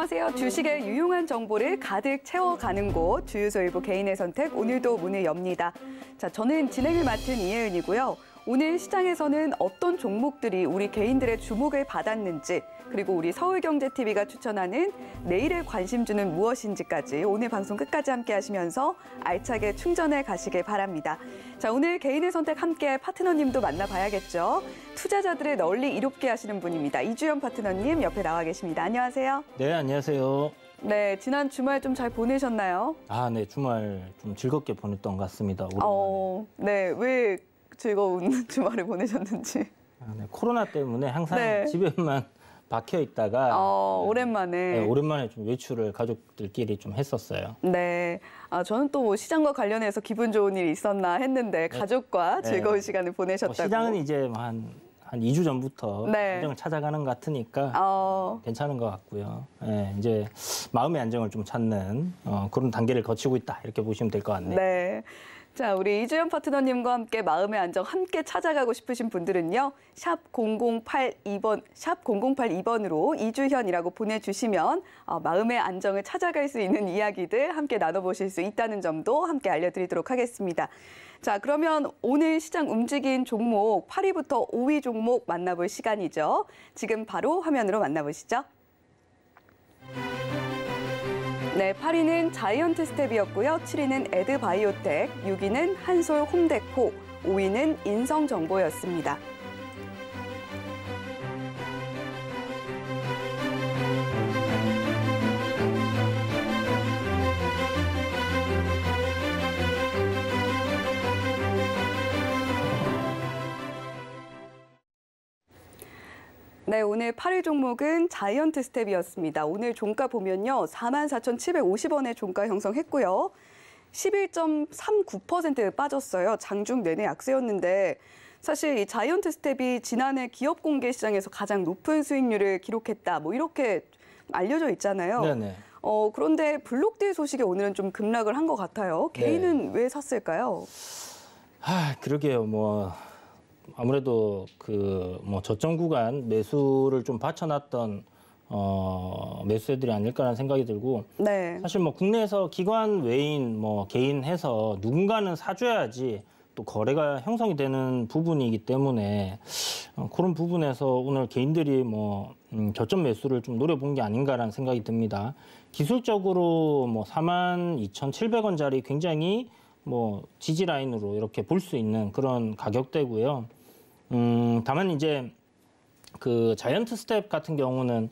안녕하세요. 주식의 유용한 정보를 가득 채워가는 곳 주유소일보 개인의 선택 오늘도 문을 엽니다. 자, 저는 진행을 맡은 이혜은이고요. 오늘 시장에서는 어떤 종목들이 우리 개인들의 주목을 받았는지 그리고 우리 서울경제TV가 추천하는 내일의 관심주는 무엇인지까지 오늘 방송 끝까지 함께 하시면서 알차게 충전해 가시길 바랍니다. 자, 오늘 개인의 선택 함께 파트너님도 만나봐야겠죠. 투자자들의 널리 이롭게 하시는 분입니다. 이주연 파트너님 옆에 나와 계십니다. 안녕하세요. 네, 안녕하세요. 네, 지난 주말 좀 잘 보내셨나요? 아, 네, 주말 좀 즐겁게 보냈던 것 같습니다. 오랜만에. 어, 네, 왜 즐거운 주말을 보내셨는지. 아, 네, 코로나 때문에 항상 네. 집에만 박혀 있다가 어, 네. 오랜만에 네, 오랜만에 좀 외출을 가족들끼리 좀 했었어요. 네, 아, 저는 또 뭐 시장과 관련해서 기분 좋은 일이 있었나 했는데 네. 가족과 네. 즐거운 시간을 보내셨다고. 뭐 시장은 이제 한한 뭐 2주 전부터 네. 안정을 찾아가는 것 같으니까 어... 괜찮은 것 같고요. 예, 이제 마음의 안정을 좀 찾는 어, 그런 단계를 거치고 있다 이렇게 보시면 될 것 같네요. 네. 자, 우리 이주연 파트너님과 함께 마음의 안정 함께 찾아가고 싶으신 분들은요. 샵 0082번, 샵 0082번으로 이주현이라고 보내주시면 어, 마음의 안정을 찾아갈 수 있는 이야기들 함께 나눠보실 수 있다는 점도 함께 알려드리도록 하겠습니다. 자, 그러면 오늘 시장 움직인 종목 8위부터 5위 종목 만나볼 시간이죠. 지금 바로 화면으로 만나보시죠. 네, 8위는 자이언트 스텝이었고요. 7위는 에드바이오텍, 6위는 한솔 홈데코, 5위는 인성정보였습니다. 네, 오늘 8일 종목은 자이언트 스텝이었습니다. 오늘 종가 보면요. 44,750원의 종가 형성했고요. 11.39% 빠졌어요. 장중 내내 약세였는데 사실 이 자이언트 스텝이 지난해 기업 공개 시장에서 가장 높은 수익률을 기록했다. 뭐 이렇게 알려져 있잖아요. 네네. 네. 어, 그런데 블록딜 소식에 오늘은 좀 급락을 한 것 같아요. 네. 개인은 네. 왜 샀을까요? 아, 그러게요. 뭐 아무래도 그 뭐 저점 구간 매수를 좀 받쳐놨던 어, 매수세들이 아닐까라는 생각이 들고 네. 사실 뭐 국내에서 기관 외인 뭐 개인 해서 누군가는 사줘야지 또 거래가 형성이 되는 부분이기 때문에 어, 그런 부분에서 오늘 개인들이 뭐 음, 저점 매수를 좀 노려본 게 아닌가라는 생각이 듭니다. 기술적으로 뭐 42,700원짜리 굉장히 뭐 지지 라인으로 이렇게 볼 수 있는 그런 가격대고요. 음, 다만 이제 그 자이언트 스텝 같은 경우는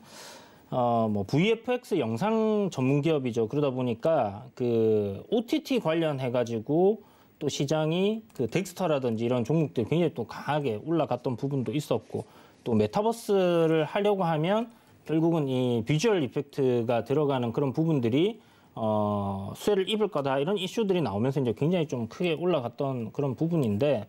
어, 뭐 VFX 영상 전문 기업이죠. 그러다 보니까 그 OTT 관련해 가지고 또 시장이 그 덱스터라든지 이런 종목들이 굉장히 또 강하게 올라갔던 부분도 있었고 또 메타버스를 하려고 하면 결국은 이 비주얼 이펙트가 들어가는 그런 부분들이 어, 수혜를 입을 거다 이런 이슈들이 나오면서 이제 굉장히 좀 크게 올라갔던 그런 부분인데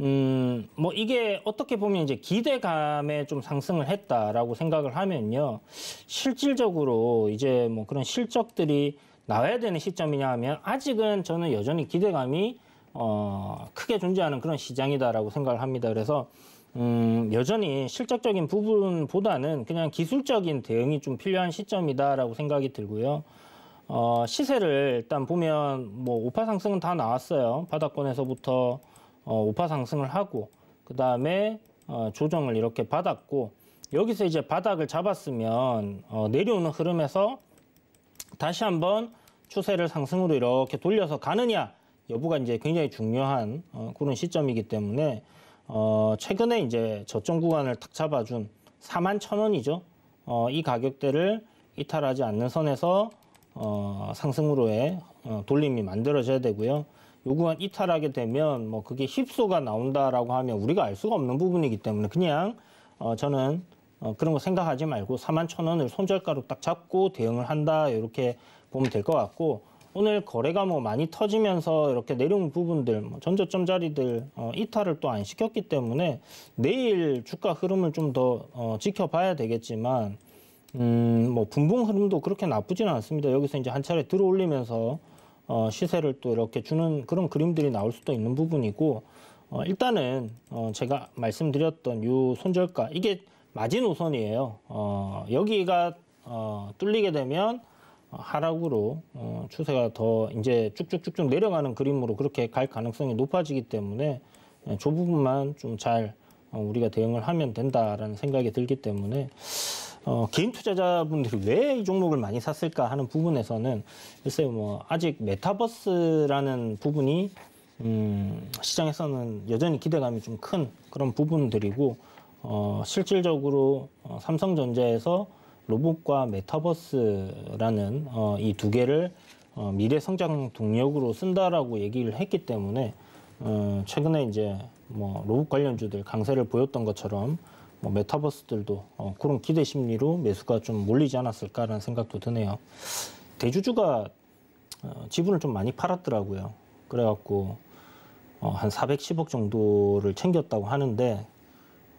음, 뭐 이게 어떻게 보면 이제 기대감에 좀 상승을 했다라고 생각을 하면요. 실질적으로 이제 뭐 그런 실적들이 나와야 되는 시점이냐 하면 아직은 저는 여전히 기대감이 어, 크게 존재하는 그런 시장이다라고 생각을 합니다. 그래서 음, 여전히 실적적인 부분보다는 그냥 기술적인 대응이 좀 필요한 시점이다라고 생각이 들고요. 어, 시세를 일단 보면 뭐 오파 상승은 다 나왔어요. 바닥권에서부터 어, 파 상승을 하고 그 다음에 어, 조정을 이렇게 받았고 여기서 이제 바닥을 잡았으면 어, 내려오는 흐름에서 다시 한번 추세를 상승으로 이렇게 돌려서 가느냐 여부가 이제 굉장히 중요한 어, 그런 시점이기 때문에 최근에 이제 저점 구간을 탁 잡아준 4만 천 원이죠. 이 가격대를 이탈하지 않는 선에서 상승으로의 돌림이 만들어져야 되고요. 요구한 이탈하게 되면 뭐 그게 힙소가 나온다라고 하면 우리가 알 수가 없는 부분이기 때문에 그냥 어, 저는 어, 그런 거 생각하지 말고 4만 천 원을 손절가로 딱 잡고 대응을 한다 이렇게 보면 될 것 같고 오늘 거래가 뭐 많이 터지면서 이렇게 내려온 부분들 뭐 전저점 자리들 어, 이탈을 또 안 시켰기 때문에 내일 주가 흐름을 좀더 어, 지켜봐야 되겠지만 음, 뭐 분봉 흐름도 그렇게 나쁘지는 않습니다. 여기서 이제 한 차례 들어올리면서 어, 시세를 또 이렇게 주는 그런 그림들이 나올 수도 있는 부분이고 어, 일단은 어, 제가 말씀드렸던 이 손절가 이게 마지노선이에요. 어, 여기가 어, 뚫리게 되면 하락으로 어, 추세가 더 이제 쭉쭉쭉쭉 내려가는 그림으로 그렇게 갈 가능성이 높아지기 때문에 예, 저 부분만 좀잘 어, 우리가 대응을 하면 된다라는 생각이 들기 때문에 어, 개인 투자자분들이 왜 이 종목을 많이 샀을까 하는 부분에서는 글쎄요, 뭐 아직 메타버스라는 부분이 음, 시장에서는 여전히 기대감이 좀 큰 그런 부분들이고 어, 실질적으로 어, 삼성전자에서 로봇과 메타버스라는 어, 이 두 개를 어, 미래 성장 동력으로 쓴다라고 얘기를 했기 때문에 어, 최근에 이제 뭐 로봇 관련주들 강세를 보였던 것처럼 뭐 메타버스들도 어, 그런 기대 심리로 매수가 좀 몰리지 않았을까라는 생각도 드네요. 대주주가 어, 지분을 좀 많이 팔았더라고요. 그래갖고 어, 한 410억 정도를 챙겼다고 하는데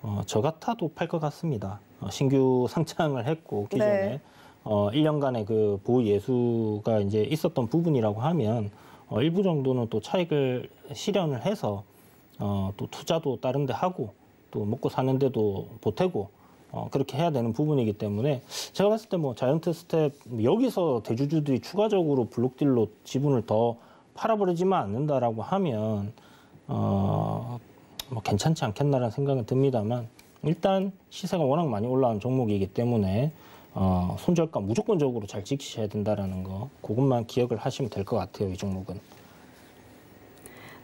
어, 저 같아도 팔 것 같습니다. 어, 신규 상장을 했고 기존에 그 네. 어, 1년간의 그 보유 예수가 이제 있었던 부분이라고 하면 어, 일부 정도는 또 차익을 실현을 해서 어, 또 투자도 다른데 하고 또 먹고 사는데도 보태고 어, 그렇게 해야 되는 부분이기 때문에 제가 봤을 때 뭐 자이언트 스텝 여기서 대주주들이 추가적으로 블록딜로 지분을 더 팔아버리지만 않는다라고 하면 어, 뭐 괜찮지 않겠나라는 생각은 듭니다만 일단 시세가 워낙 많이 올라온 종목이기 때문에 어, 손절가 무조건적으로 잘 지키셔야 된다라는 거 그것만 기억을 하시면 될 것 같아요 이 종목은.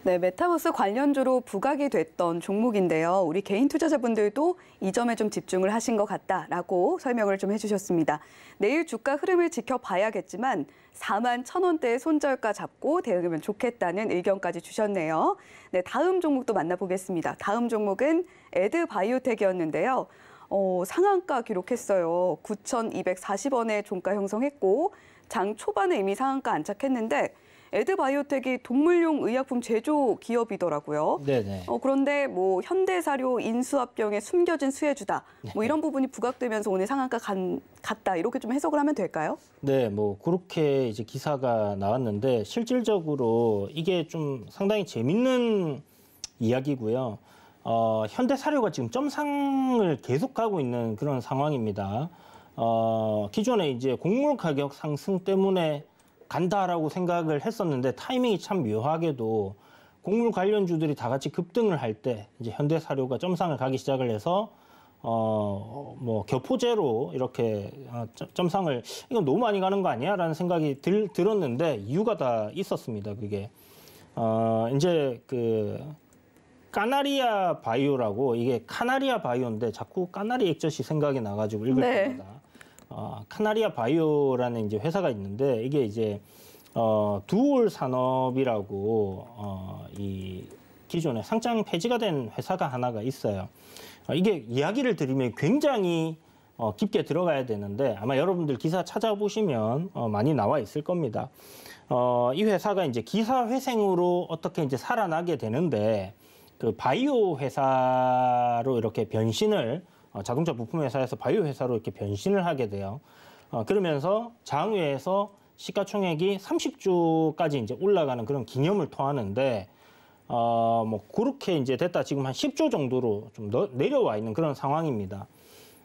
네, 메타버스 관련주로 부각이 됐던 종목인데요. 우리 개인 투자자분들도 이 점에 좀 집중을 하신 것 같다라고 설명을 좀 해주셨습니다. 내일 주가 흐름을 지켜봐야겠지만 4만 천원대의 손절가 잡고 대응하면 좋겠다는 의견까지 주셨네요. 네, 다음 종목도 만나보겠습니다. 다음 종목은 에드바이오텍이었는데요. 어, 상한가 기록했어요. 9,240원의 종가 형성했고 장 초반에 이미 상한가 안착했는데 에드바이오텍이 동물용 의약품 제조 기업이더라고요. 네네. 어, 그런데 뭐 현대사료 인수합병에 숨겨진 수혜주다. 뭐 네. 이런 부분이 부각되면서 오늘 상한가 간, 갔다 이렇게 좀 해석을 하면 될까요? 네, 뭐 그렇게 이제 기사가 나왔는데 실질적으로 이게 좀 상당히 재밌는 이야기고요. 어, 현대사료가 지금 점상을 계속하고 있는 그런 상황입니다. 어, 기존에 이제 곡물 가격 상승 때문에 간다라고 생각을 했었는데 타이밍이 참 묘하게도 곡물 관련주들이 다 같이 급등을 할 때 이제 현대사료가 점상을 가기 시작을 해서 어뭐 교포제로 이렇게 어, 점상을 이건 너무 많이 가는 거 아니야라는 생각이 들, 들었는데 이유가 다 있었습니다 그게 어 이제 그 까나리아 바이오라고 이게 카나리아 바이오인데 자꾸 까나리 액젓이 생각이 나가지고 읽을 겁니다. 네. 어, 카나리아 바이오라는 이제 회사가 있는데 이게 이제 어, 두올 산업이라고 어, 이 기존에 상장 폐지가 된 회사가 하나가 있어요. 어, 이게 이야기를 드리면 굉장히 어, 깊게 들어가야 되는데 아마 여러분들 기사 찾아보시면 어, 많이 나와 있을 겁니다. 어, 이 회사가 이제 기사 회생으로 어떻게 이제 살아나게 되는데 그 바이오 회사로 이렇게 변신을 어, 자동차 부품 회사에서 바이오 회사로 이렇게 변신을 하게 돼요. 어, 그러면서 장외에서 시가총액이 30조까지 이제 올라가는 그런 기념을 토하는데 어, 뭐 그렇게 이제 됐다 지금 한 10조 정도로 좀 너, 내려와 있는 그런 상황입니다.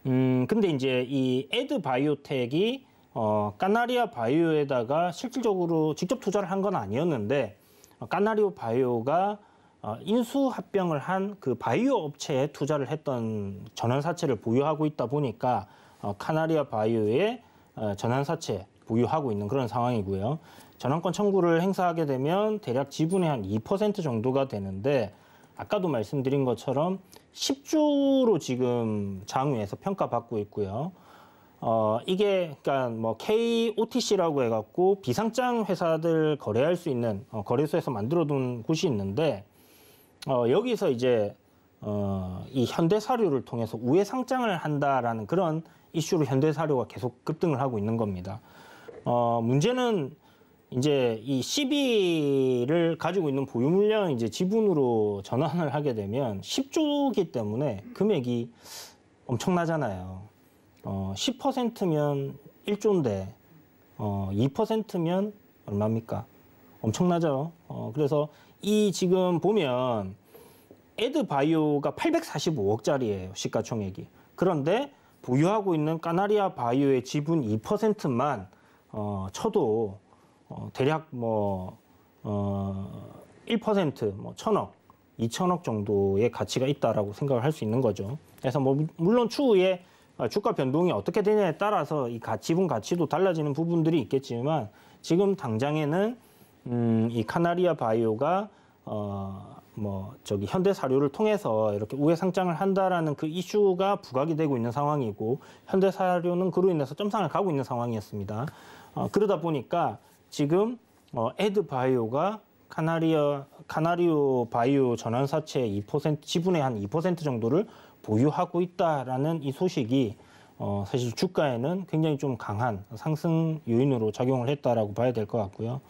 음, 근데 이제 이 에드 바이오텍이 어, 까나리아 바이오에다가 실질적으로 직접 투자를 한 건 아니었는데 어, 까나리오 바이오가 어, 인수합병을 한 그 바이오 업체에 투자를 했던 전환사채를 보유하고 있다 보니까 어, 카나리아 바이오의 어, 전환사채 보유하고 있는 그런 상황이고요. 전환권 청구를 행사하게 되면 대략 지분의 한 2% 정도가 되는데 아까도 말씀드린 것처럼 10주로 지금 장외에서 평가받고 있고요. 어, 이게 그러니까 뭐 KOTC라고 해갖고 비상장 회사들 거래할 수 있는 어, 거래소에서 만들어둔 곳이 있는데 어, 여기서 이제 어, 이 현대 사료를 통해서 우회 상장을 한다라는 그런 이슈로 현대 사료가 계속 급등을 하고 있는 겁니다. 어, 문제는 이제 이 12를 가지고 있는 보유 물량 이제 지분으로 전환을 하게 되면 10조기 때문에 금액이 엄청나잖아요. 어, 10%면 1조인데 어, 2%면 얼마입니까? 엄청나죠. 어, 그래서 이 지금 보면 에드바이오가 845억짜리예요. 시가총액이. 그런데 보유하고 있는 까나리아 바이오의 지분 2%만 어, 쳐도 어, 대략 뭐 어, 1%뭐 천억, 2천억 정도의 가치가 있다라고 생각을 할 수 있는 거죠. 그래서 뭐 물론 추후에 주가 변동이 어떻게 되냐에 따라서 이 가치분 가치도 달라지는 부분들이 있겠지만 지금 당장에는 음, 이 카나리아 바이오가 어, 뭐 저기 현대 사료를 통해서 이렇게 우회 상장을 한다라는 그 이슈가 부각이 되고 있는 상황이고 현대 사료는 그로 인해서 점상을 가고 있는 상황이었습니다. 어, 그러다 보니까 지금 어, 에드 바이오가 카나리아 카나리오 바이오 전환사채 2% 지분의 한 2% 정도를 보유하고 있다라는 이 소식이 어, 사실 주가에는 굉장히 좀 강한 상승 요인으로 작용을 했다라고 봐야 될 것 같고요.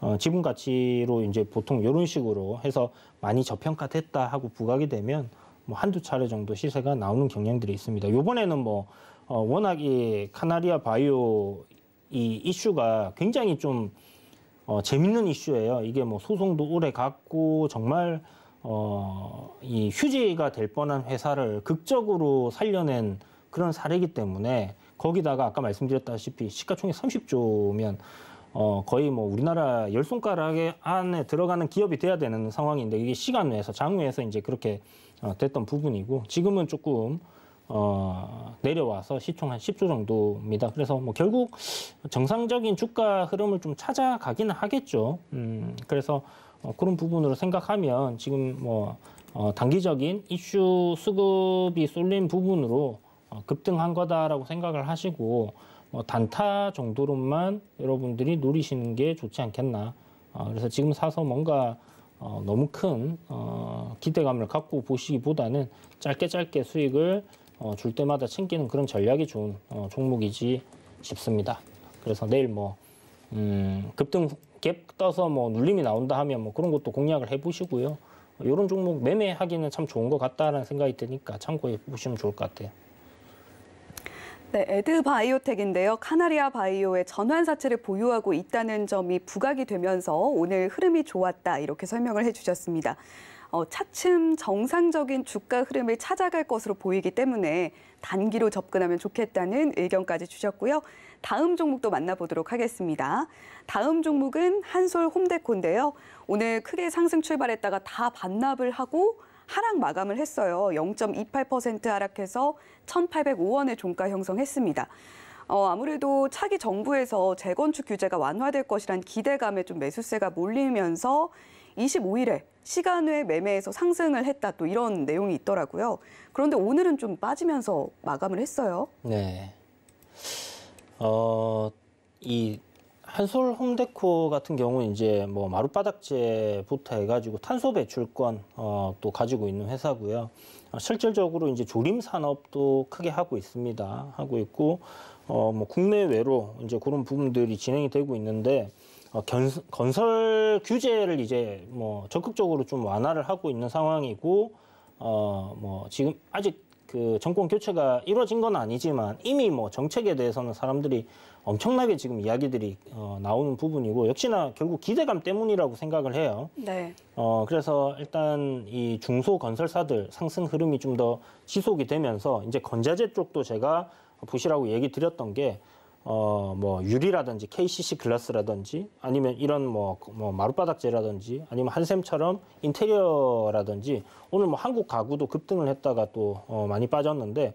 어, 지분 가치로 이제 보통 이런 식으로 해서 많이 저평가됐다 하고 부각이 되면 뭐 한두 차례 정도 시세가 나오는 경향들이 있습니다. 요번에는 뭐 어, 워낙 이 카나리아 바이오 이 이슈가 굉장히 좀 어, 재밌는 이슈예요. 이게 뭐 소송도 오래 갔고 정말 어, 이 휴지가 될 뻔한 회사를 극적으로 살려낸 그런 사례이기 때문에 거기다가 아까 말씀드렸다시피 시가총액 30조면 어, 거의 뭐 우리나라 열 손가락에 안에 들어가는 기업이 돼야 되는 상황인데 이게 시간 외에서 장 외에서 이제 그렇게 어, 됐던 부분이고 지금은 조금 어, 내려와서 시총 한 10조 정도입니다. 그래서 뭐 결국 정상적인 주가 흐름을 좀 찾아가기는 하겠죠. 음, 그래서 어, 그런 부분으로 생각하면 지금 뭐 어, 단기적인 이슈 수급이 쏠린 부분으로 어, 급등한 거다라고 생각을 하시고 뭐 단타 정도로만 여러분들이 노리시는 게 좋지 않겠나. 어, 그래서 지금 사서 뭔가 어, 너무 큰 어, 기대감을 갖고 보시기보다는 짧게 짧게 수익을 어, 줄 때마다 챙기는 그런 전략이 좋은 어, 종목이지 싶습니다. 그래서 내일 뭐 음, 급등 갭 떠서 뭐 눌림이 나온다 하면 뭐 그런 것도 공략을 해보시고요. 이런 종목 매매하기는 참 좋은 것 같다라는 생각이 드니까 참고해 보시면 좋을 것 같아요. 네, 에드바이오텍인데요. 카나리아 바이오의 전환 사채를 보유하고 있다는 점이 부각이 되면서 오늘 흐름이 좋았다 이렇게 설명을 해주셨습니다. 어, 차츰 정상적인 주가 흐름을 찾아갈 것으로 보이기 때문에 단기로 접근하면 좋겠다는 의견까지 주셨고요. 다음 종목도 만나보도록 하겠습니다. 다음 종목은 한솔 홈데코인데요. 오늘 크게 상승 출발했다가 다 반납을 하고 하락 마감을 했어요. 0.28% 하락해서 1,805원의 종가 형성했습니다. 어, 아무래도 차기 정부에서 재건축 규제가 완화될 것이란 기대감에 좀 매수세가 몰리면서 25일에 시간 외 매매에서 상승을 했다 또 이런 내용이 있더라고요. 그런데 오늘은 좀 빠지면서 마감을 했어요. 네. 어, 이 한솔 홈데코 같은 경우 이제 뭐 마룻바닥재부터 해가지고 탄소 배출권 어, 또 가지고 있는 회사고요. 어, 실질적으로 이제 조림 산업도 크게 하고 있습니다. 하고 있고 어, 뭐 국내외로 이제 그런 부분들이 진행이 되고 있는데 어, 견, 건설 규제를 이제 뭐 적극적으로 좀 완화를 하고 있는 상황이고 어, 뭐 지금 아직 그 정권 교체가 이루어진 건 아니지만 이미 뭐 정책에 대해서는 사람들이 엄청나게 지금 이야기들이 어, 나오는 부분이고 역시나 결국 기대감 때문이라고 생각을 해요. 네. 어, 그래서 일단 이 중소 건설사들 상승 흐름이 좀 더 지속이 되면서 이제 건자재 쪽도 제가 보시라고 얘기 드렸던 게 어, 뭐, 유리라든지 KCC 글라스라든지 아니면 이런 뭐, 뭐, 마룻바닥재라든지 아니면 한샘처럼 인테리어라든지 오늘 뭐 한국 가구도 급등을 했다가 또 어, 많이 빠졌는데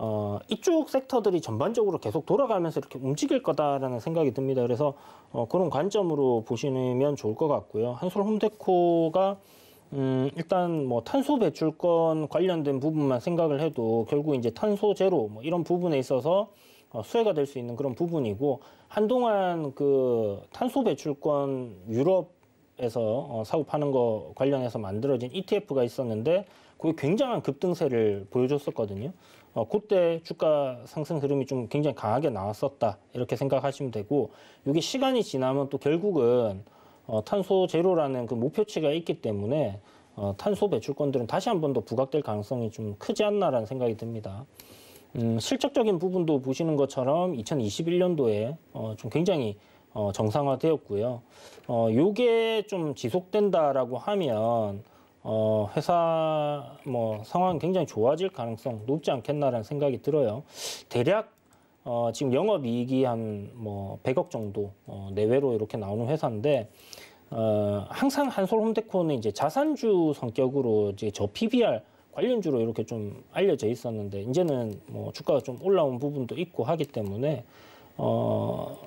어, 이쪽 섹터들이 전반적으로 계속 돌아가면서 이렇게 움직일 거다라는 생각이 듭니다. 그래서 어, 그런 관점으로 보시면 좋을 것 같고요. 한솔 홈데코가 음, 일단 뭐 탄소 배출권 관련된 부분만 생각을 해도 결국 이제 탄소 제로 뭐 이런 부분에 있어서 어, 수혜가 될 수 있는 그런 부분이고 한동안 그 탄소 배출권 유럽에서 어, 사고 파는 거 관련해서 만들어진 ETF가 있었는데 그게 굉장한 급등세를 보여줬었거든요. 어, 그때 주가 상승 흐름이 좀 굉장히 강하게 나왔었다 이렇게 생각하시면 되고 이게 시간이 지나면 또 결국은 어, 탄소 제로라는 그 목표치가 있기 때문에 어, 탄소 배출권들은 다시 한번 더 부각될 가능성이 좀 크지 않나라는 생각이 듭니다. 음, 실적적인 부분도 보시는 것처럼 2021년도에 어, 좀 굉장히 어, 정상화되었고요. 어, 요게 좀 지속된다라고 하면 어, 회사 뭐 상황이 굉장히 좋아질 가능성 높지 않겠나라는 생각이 들어요. 대략 어, 지금 영업이익이 한 뭐 100억 정도 어, 내외로 이렇게 나오는 회사인데 어, 항상 한솔홈데코는 이제 자산주 성격으로 이제 저 PBR 관련주로 이렇게 좀 알려져 있었는데 이제는 뭐 주가가 좀 올라온 부분도 있고 하기 때문에 어,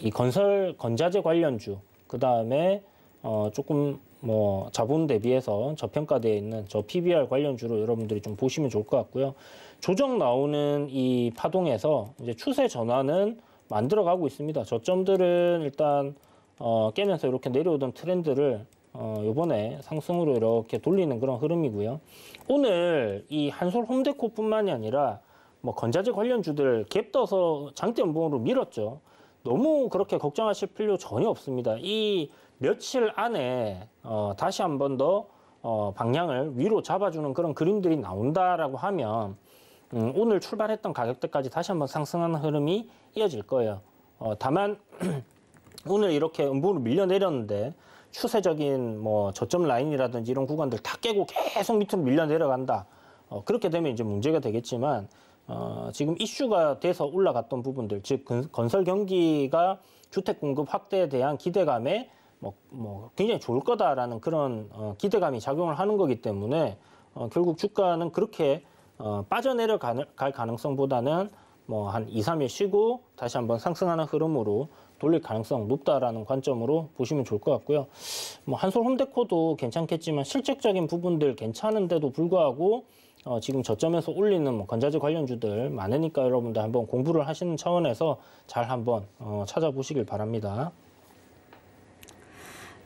이 건설 건자재 관련주 그 다음에 어, 조금 뭐 자본 대비해서 저평가되어 있는 저 PBR 관련주로 여러분들이 좀 보시면 좋을 것 같고요. 조정 나오는 이 파동에서 이제 추세 전환은 만들어가고 있습니다. 저점들은 일단 어, 깨면서 이렇게 내려오던 트렌드를 어, 요번에 상승으로 이렇게 돌리는 그런 흐름이고요. 오늘 이 한솔 홈데코뿐만이 아니라 뭐 건자재 관련주들 갭 떠서 장대 연봉으로 밀었죠. 너무 그렇게 걱정하실 필요 전혀 없습니다. 이 며칠 안에 어, 다시 한 번더 어, 방향을 위로 잡아주는 그런 그림들이 나온다라고 하면 음, 오늘 출발했던 가격대까지 다시 한 번 상승하는 흐름이 이어질 거예요. 어, 다만 오늘 이렇게 음봉으로 밀려 내렸는데 추세적인 뭐 저점 라인이라든지 이런 구간들 다 깨고 계속 밑으로 밀려 내려간다. 어, 그렇게 되면 이제 문제가 되겠지만 어, 지금 이슈가 돼서 올라갔던 부분들, 즉 건설 경기가 주택 공급 확대에 대한 기대감에 뭐, 뭐 굉장히 좋을 거다라는 그런 어, 기대감이 작용을 하는 거기 때문에 어, 결국 주가는 그렇게 어, 빠져내려갈 가능성보다는 뭐한 2, 3일 쉬고 다시 한번 상승하는 흐름으로 돌릴 가능성 높다라는 관점으로 보시면 좋을 것 같고요. 뭐 한솔 홈데코도 괜찮겠지만 실적적인 부분들 괜찮은데도 불구하고 어, 지금 저점에서 올리는 뭐 건자재 관련주들 많으니까 여러분들 한번 공부를 하시는 차원에서 잘 한번 어, 찾아보시길 바랍니다.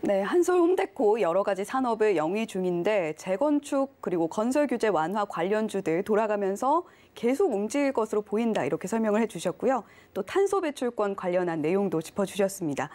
네, 한솔 홈데코 여러 가지 산업을 영위 중인데 재건축 그리고 건설 규제 완화 관련주들 돌아가면서 계속 움직일 것으로 보인다 이렇게 설명을 해주셨고요. 또 탄소 배출권 관련한 내용도 짚어주셨습니다.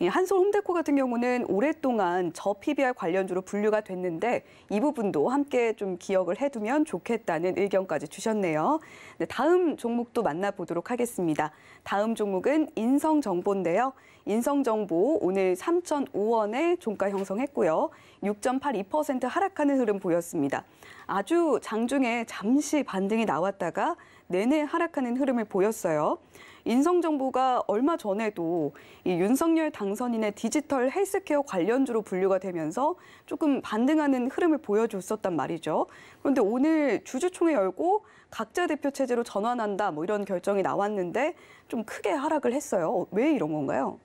예, 한솔 홈데코 같은 경우는 오랫동안 저 PBR 관련주로 분류가 됐는데 이 부분도 함께 좀 기억을 해두면 좋겠다는 의견까지 주셨네요. 네, 다음 종목도 만나보도록 하겠습니다. 다음 종목은 인성정보인데요. 인성정보 오늘 3,005원에 종가 형성했고요. 6.82% 하락하는 흐름 보였습니다. 아주 장중에 잠시 반등이 나왔다가 내내 하락하는 흐름을 보였어요. 인성정보가 얼마 전에도 이 윤석열 당선인의 디지털 헬스케어 관련주로 분류가 되면서 조금 반등하는 흐름을 보여줬었단 말이죠. 그런데 오늘 주주총회 열고 각자 대표 체제로 전환한다 뭐 이런 결정이 나왔는데 좀 크게 하락을 했어요. 왜 이런 건가요?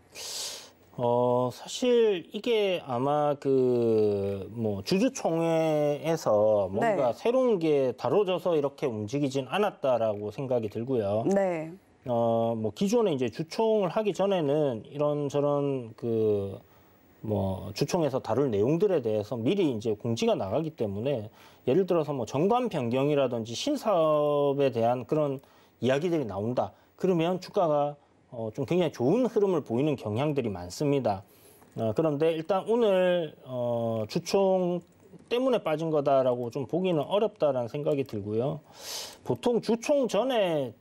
어, 사실 이게 아마 그, 뭐, 주주총회에서 뭔가 네. 새로운 게 다뤄져서 이렇게 움직이진 않았다라고 생각이 들고요. 네. 어, 뭐 기존에 이제 주총을 하기 전에는 이런저런 그 뭐 주총에서 다룰 내용들에 대해서 미리 이제 공지가 나가기 때문에 예를 들어서 뭐 정관 변경이라든지 신사업에 대한 그런 이야기들이 나온다. 그러면 주가가 어, 좀 굉장히 좋은 흐름을 보이는 경향들이 많습니다. 어, 그런데 일단 오늘 어, 주총 때문에 빠진 거다라고 좀 보기는 어렵다라는 생각이 들고요. 보통 주총 전에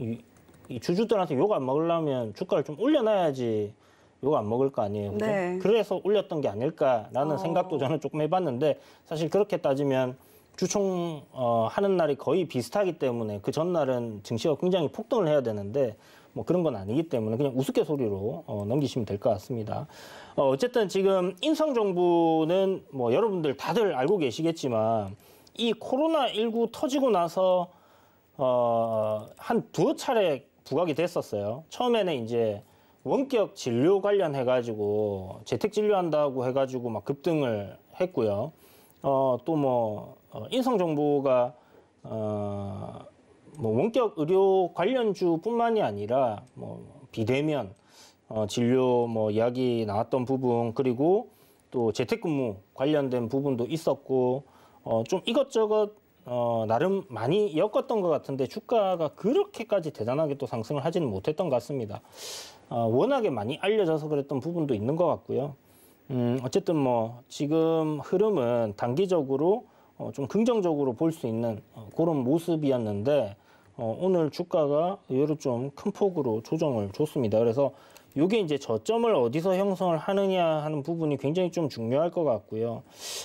이, 이 주주들한테 욕 안 먹으려면 주가를 좀 올려놔야지 욕 안 먹을 거 아니에요. 그죠? 네. 그래서 올렸던 게 아닐까라는 어. 생각도 저는 조금 해봤는데 사실 그렇게 따지면 주총 어, 하는 날이 거의 비슷하기 때문에 그 전날은 증시가 굉장히 폭등을 해야 되는데 뭐 그런 건 아니기 때문에 그냥 우습게소리로 어, 넘기시면 될 것 같습니다. 어, 어쨌든 지금 인성 정부는 뭐 여러분들 다들 알고 계시겠지만 이 코로나 19 터지고 나서 어, 한 두 차례 부각이 됐었어요. 처음에는 이제 원격 진료 관련해 가지고 재택 진료한다고 해 가지고 막 급등을 했고요. 어, 또뭐 어, 인성 정보가 어, 뭐 원격 의료 관련주뿐만이 아니라 뭐 비대면 어, 진료 뭐 이야기 나왔던 부분 그리고 또 재택근무 관련된 부분도 있었고 어, 좀 이것저것 어, 나름 많이 엮었던 것 같은데 주가가 그렇게까지 대단하게 또 상승을 하지는 못했던 것 같습니다. 어, 워낙에 많이 알려져서 그랬던 부분도 있는 것 같고요. 음, 어쨌든 뭐 지금 흐름은 단기적으로 어, 좀 긍정적으로 볼 수 있는 어, 그런 모습이었는데 어, 오늘 주가가 의외로 좀 큰 폭으로 조정을 줬습니다. 그래서 요게 이제 저점을 어디서 형성을 하느냐 하는 부분이 굉장히 좀 중요할 것 같고요.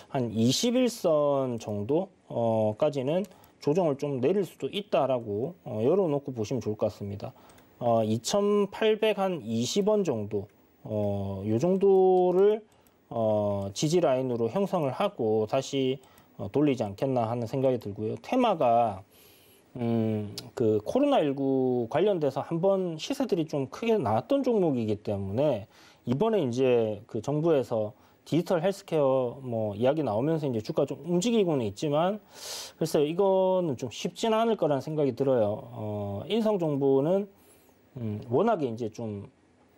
한 21선 정도까지는 조정을 좀 내릴 수도 있다라고 어, 열어놓고 보시면 좋을 것 같습니다. 어, 2,800 한 20원 정도, 어, 요 정도를 어, 지지 라인으로 형성을 하고 다시 어, 돌리지 않겠나 하는 생각이 들고요. 테마가 음, 그 코로나19 관련돼서 한 번 시세들이 좀 크게 나왔던 종목이기 때문에 이번에 이제 그 정부에서 디지털 헬스케어 뭐 이야기 나오면서 이제 주가 좀 움직이고는 있지만 글쎄요 이거는 좀 쉽지는 않을 거라는 생각이 들어요. 어, 인성 정보는 음, 워낙에 이제 좀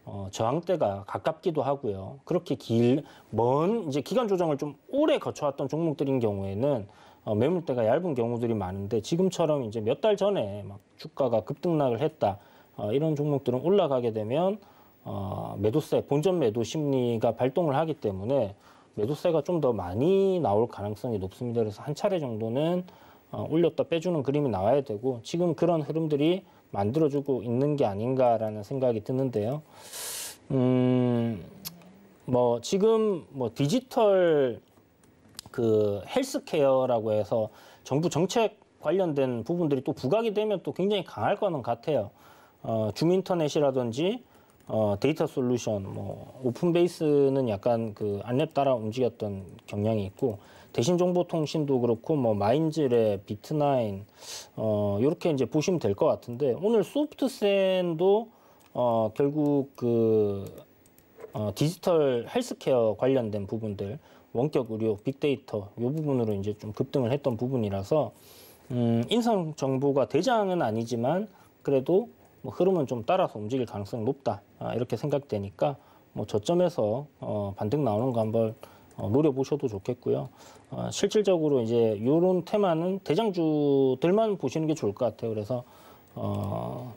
어, 저항대가 가깝기도 하고요. 그렇게 길, 먼, 이제 기간 조정을 좀 오래 거쳐왔던 종목들인 경우에는 어, 매물대가 얇은 경우들이 많은데 지금처럼 이제 몇 달 전에 막 주가가 급등락을 했다 어, 이런 종목들은 올라가게 되면 어, 매도세 본전 매도 심리가 발동을 하기 때문에 매도세가 좀 더 많이 나올 가능성이 높습니다. 그래서 한 차례 정도는 올렸다 빼주는 그림이 나와야 되고 지금 그런 흐름들이 만들어주고 있는 게 아닌가라는 생각이 드는데요. 음, 뭐 지금 뭐 디지털 그 헬스케어라고 해서 정부 정책 관련된 부분들이 또 부각이 되면 또 굉장히 강할 거는 같아요. 어, 주민터넷이라든지 어, 데이터 솔루션, 뭐 오픈베이스는 약간 그 안랩 따라 움직였던 경향이 있고 대신 정보통신도 그렇고 뭐 마인즈랩, 비트나인 어, 이렇게 이제 보시면 될 것 같은데 오늘 소프트센도 어, 결국 그 어, 디지털 헬스케어 관련된 부분들 원격 의료, 빅데이터 이 부분으로 이제 좀 급등을 했던 부분이라서 음, 인성 정보가 대장은 아니지만 그래도 뭐 흐름은 좀 따라서 움직일 가능성이 높다 아, 이렇게 생각되니까 뭐 저점에서 어, 반등 나오는 거 한번 어, 노려보셔도 좋겠고요. 어, 실질적으로 이제 이런 테마는 대장주들만 보시는 게 좋을 것 같아요. 그래서 어,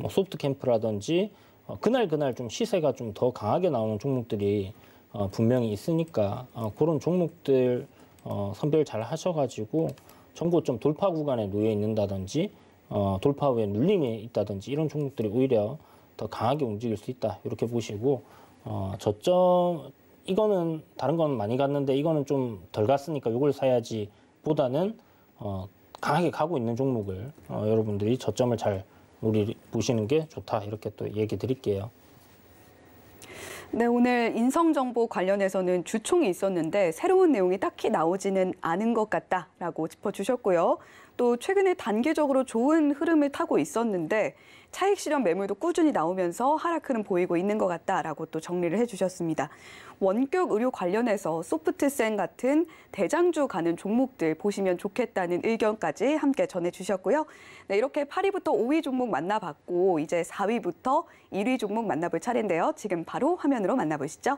뭐 소프트 캠프라든지 어, 그날 그날 좀 시세가 좀 더 강하게 나오는 종목들이 어, 분명히 있으니까 어, 그런 종목들 어, 선별 잘 하셔가지고 전고 좀 돌파 구간에 놓여 있는다든지 어, 돌파 후에 눌림이 있다든지 이런 종목들이 오히려 더 강하게 움직일 수 있다 이렇게 보시고 어, 저점 이거는 다른 건 많이 갔는데 이거는 좀 덜 갔으니까 이걸 사야지 보다는 어, 강하게 가고 있는 종목을 어, 여러분들이 저점을 잘 우리 보시는 게 좋다 이렇게 또 얘기 드릴게요. 네, 오늘 인성정보 관련해서는 주총이 있었는데 새로운 내용이 딱히 나오지는 않은 것 같다라고 짚어주셨고요. 또 최근에 단계적으로 좋은 흐름을 타고 있었는데 차익 실현 매물도 꾸준히 나오면서 하락 흐름 보이고 있는 것 같다라고 또 정리를 해주셨습니다. 원격 의료 관련해서 소프트센 같은 대장주 가는 종목들 보시면 좋겠다는 의견까지 함께 전해주셨고요. 네, 이렇게 8위부터 5위 종목 만나봤고 이제 4위부터 1위 종목 만나볼 차례인데요. 지금 바로 화면으로 만나보시죠.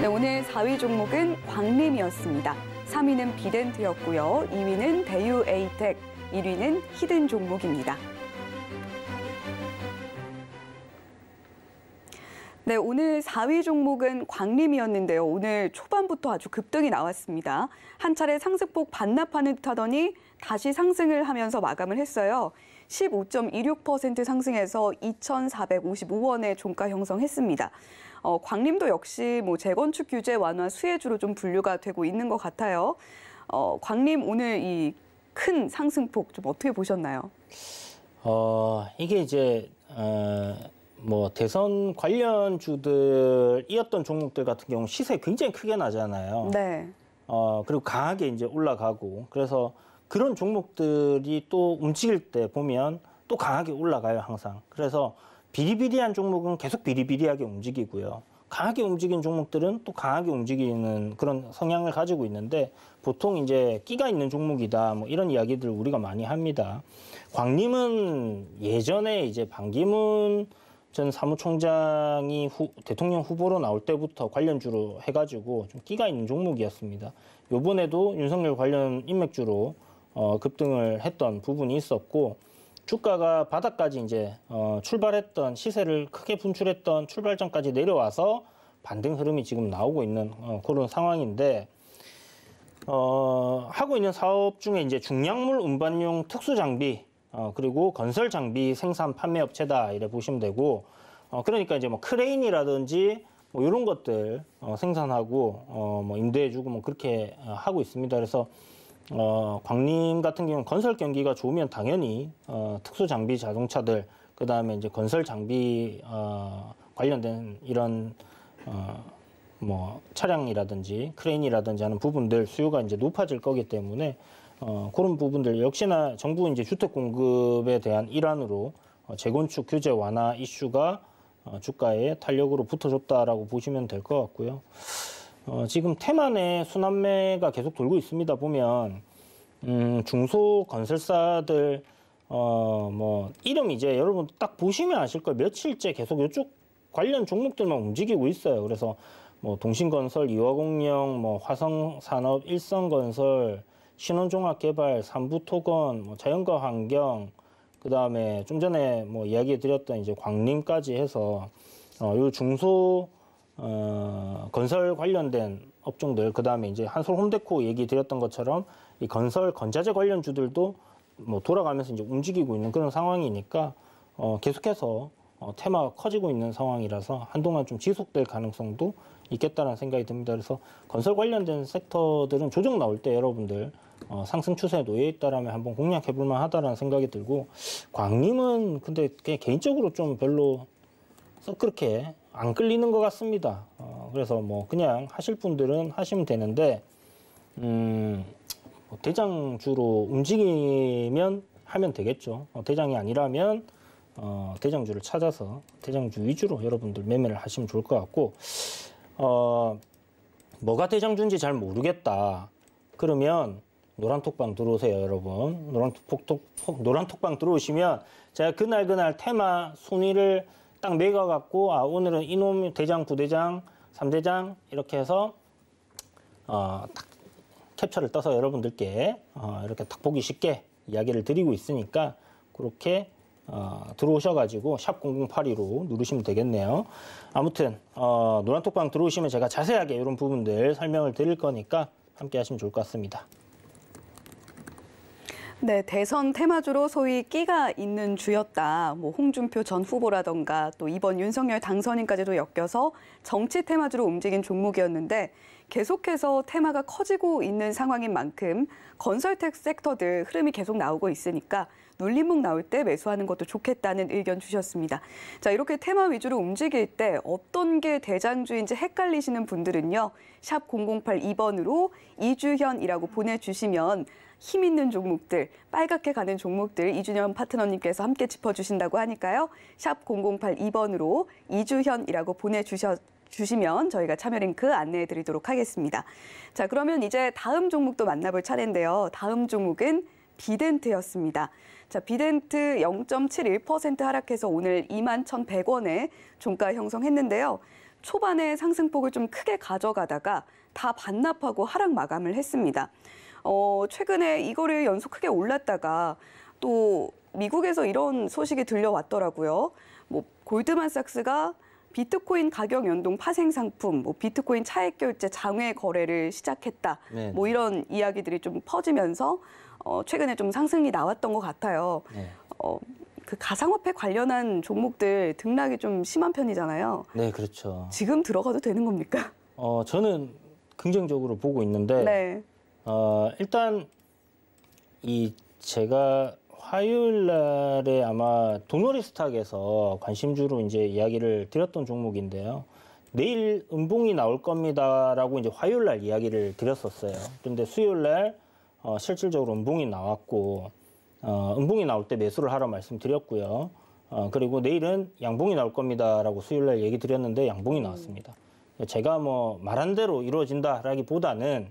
네, 오늘 4위 종목은 광림이었습니다. 3위는 비덴트였고요. 2위는 대유에이텍, 1위는 히든 종목입니다. 네, 오늘 4위 종목은 광림이었는데요. 오늘 초반부터 아주 급등이 나왔습니다. 한 차례 상승폭 반납하는 듯 하더니 다시 상승을 하면서 마감을 했어요. 15.26% 상승해서 2,455원의 종가 형성했습니다. 어, 광림도 역시 뭐 재건축 규제 완화 수혜주로 좀 분류가 되고 있는 것 같아요. 어, 광림 오늘 이큰 상승폭 좀 어떻게 보셨나요? 어, 이게 이제 어, 뭐 대선 관련 주들이었던 종목들 같은 경우 시세 굉장히 크게 나잖아요. 네. 어, 그리고 강하게 이제 올라가고 그래서 그런 종목들이 또 움직일 때 보면 또 강하게 올라가요 항상. 그래서 비리비리한 종목은 계속 비리비리하게 움직이고요. 강하게 움직인 종목들은 또 강하게 움직이는 그런 성향을 가지고 있는데 보통 이제 끼가 있는 종목이다 뭐 이런 이야기들을 우리가 많이 합니다. 광림은 예전에 이제 반기문 전 사무총장이 후, 대통령 후보로 나올 때부터 관련주로 해가지고 좀 끼가 있는 종목이었습니다. 요번에도 윤석열 관련 인맥주로 어, 급등을 했던 부분이 있었고 주가가 바닥까지 이제 어, 출발했던 시세를 크게 분출했던 출발점까지 내려와서 반등 흐름이 지금 나오고 있는 어, 그런 상황인데 어, 하고 있는 사업 중에 이제 중량물 운반용 특수 장비 어, 그리고 건설 장비 생산 판매 업체다 이래 보시면 되고 어, 그러니까 이제 뭐 크레인이라든지 뭐 이런 것들 어, 생산하고 어, 뭐 임대해주고 뭐 그렇게 어, 하고 있습니다. 그래서 어, 광림 같은 경우는 건설 경기가 좋으면 당연히 어, 특수 장비 자동차들 그 다음에 이제 건설 장비 어, 관련된 이런 어, 뭐 차량이라든지 크레인이라든지 하는 부분들 수요가 이제 높아질 거기 때문에 어, 그런 부분들 역시나 정부 이제 주택 공급에 대한 일환으로 어, 재건축 규제 완화 이슈가 어, 주가에 탄력으로 붙어줬다라고 보시면 될 것 같고요. 어, 지금 태만의 순환매가 계속 돌고 있습니다 보면 음, 중소 건설사들 어, 뭐 이름 이제 여러분 딱 보시면 아실 거예요. 며칠째 계속 이쪽 관련 종목들만 움직이고 있어요. 그래서 뭐 동신건설, 이화공영, 뭐 화성산업, 일성건설, 신원종합개발, 삼부토건, 뭐 자연과 환경, 그 다음에 좀 전에 뭐 이야기 드렸던 이제 광림까지 해서 어, 요 중소 어, 건설 관련된 업종들, 그 다음에 이제 한솔 홈데코 얘기 드렸던 것처럼 이 건설 건자재 관련주들도 뭐 돌아가면서 이제 움직이고 있는 그런 상황이니까 어, 계속해서 어, 테마가 커지고 있는 상황이라서 한동안 좀 지속될 가능성도 있겠다라는 생각이 듭니다. 그래서 건설 관련된 섹터들은 조정 나올 때 여러분들 어, 상승 추세에 놓여 있다라면 한번 공략해 볼 만하다라는 생각이 들고 광림은 근데 개인적으로 좀 별로 그렇게 안 끌리는 것 같습니다. 어, 그래서 뭐 그냥 하실 분들은 하시면 되는데 음, 뭐 대장주로 움직이면 하면 되겠죠. 어, 대장이 아니라면 어, 대장주를 찾아서 대장주 위주로 여러분들 매매를 하시면 좋을 것 같고 어, 뭐가 대장주인지 잘 모르겠다. 그러면 노란 톡방 들어오세요, 여러분. 노란 톡 노란 톡방 들어오시면 제가 그날 그날 테마 순위를 딱 매겨 갖고 아, 오늘은 이놈 대장, 부대장, 삼대장 이렇게 해서 어, 딱 캡처를 떠서 여러분들께 어, 이렇게 딱 보기 쉽게 이야기를 드리고 있으니까 그렇게 어, 들어오셔가지고 샵 0082로 누르시면 되겠네요. 아무튼 어, 노란톡방 들어오시면 제가 자세하게 이런 부분들 설명을 드릴 거니까 함께 하시면 좋을 것 같습니다. 네, 대선 테마주로 소위 끼가 있는 주였다. 뭐 홍준표 전 후보라던가 또 이번 윤석열 당선인까지도 엮여서 정치 테마주로 움직인 종목이었는데 계속해서 테마가 커지고 있는 상황인 만큼 건설택 섹터들 흐름이 계속 나오고 있으니까 논리목 나올 때 매수하는 것도 좋겠다는 의견 주셨습니다. 자, 이렇게 테마 위주로 움직일 때 어떤 게 대장주인지 헷갈리시는 분들은요. 샵 0082번으로 이주현이라고 보내주시면 힘 있는 종목들, 빨갛게 가는 종목들 이준현 파트너님께서 함께 짚어주신다고 하니까요. 샵 0082번으로 이주현이라고 보내주셔 주시면 저희가 참여 링크 안내해 드리도록 하겠습니다. 자, 그러면 이제 다음 종목도 만나볼 차례인데요. 다음 종목은 비덴트였습니다. 자, 비덴트 0.71% 하락해서 오늘 21,100원에 종가 형성했는데요. 초반에 상승폭을 좀 크게 가져가다가 다 반납하고 하락 마감을 했습니다. 어, 최근에 이거를 연속 크게 올랐다가 또 미국에서 이런 소식이 들려왔더라고요. 뭐 골드만삭스가 비트코인 가격 연동 파생 상품, 뭐 비트코인 차액 결제 장외 거래를 시작했다. 네. 뭐 이런 이야기들이 좀 퍼지면서 어, 최근에 좀 상승이 나왔던 것 같아요. 네. 어, 그 가상화폐 관련한 종목들 등락이 좀 심한 편이잖아요. 네, 그렇죠. 지금 들어가도 되는 겁니까? 어, 저는 긍정적으로 보고 있는데 네. 어, 일단 이 제가 화요일 날에 아마 동노리 스탁에서 관심주로 이제 이야기를 드렸던 종목인데요. 내일 음봉이 나올 겁니다라고 이제 화요일 날 이야기를 드렸었어요. 그런데 수요일 날 어, 실질적으로 음봉이 나왔고 어, 음봉이 나올 때 매수를 하라 말씀드렸고요. 어, 그리고 내일은 양봉이 나올 겁니다라고 수요일 날 얘기 드렸는데 양봉이 음. 나왔습니다. 제가 뭐 말한 대로 이루어진다라기보다는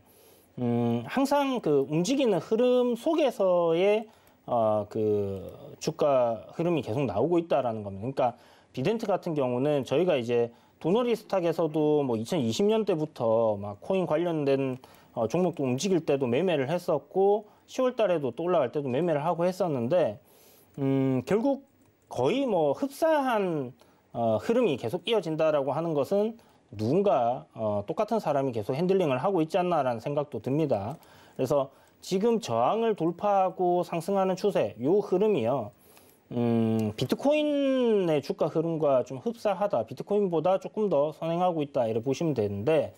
음, 항상 그 움직이는 흐름 속에서의 어, 그 주가 흐름이 계속 나오고 있다라는 겁니다. 그러니까 비덴트 같은 경우는 저희가 이제 도너리 스탁에서도 뭐 2020년대부터 막 코인 관련된 어, 종목도 움직일 때도 매매를 했었고 10월 달에도 또 올라갈 때도 매매를 하고 했었는데 음, 결국 거의 뭐 흡사한 어, 흐름이 계속 이어진다라고 하는 것은 누군가 어, 똑같은 사람이 계속 핸들링을 하고 있지 않나라는 생각도 듭니다. 그래서 지금 저항을 돌파하고 상승하는 추세, 요 흐름이요. 음, 비트코인의 주가 흐름과 좀 흡사하다. 비트코인보다 조금 더 선행하고 있다. 이렇게 보시면 되는데,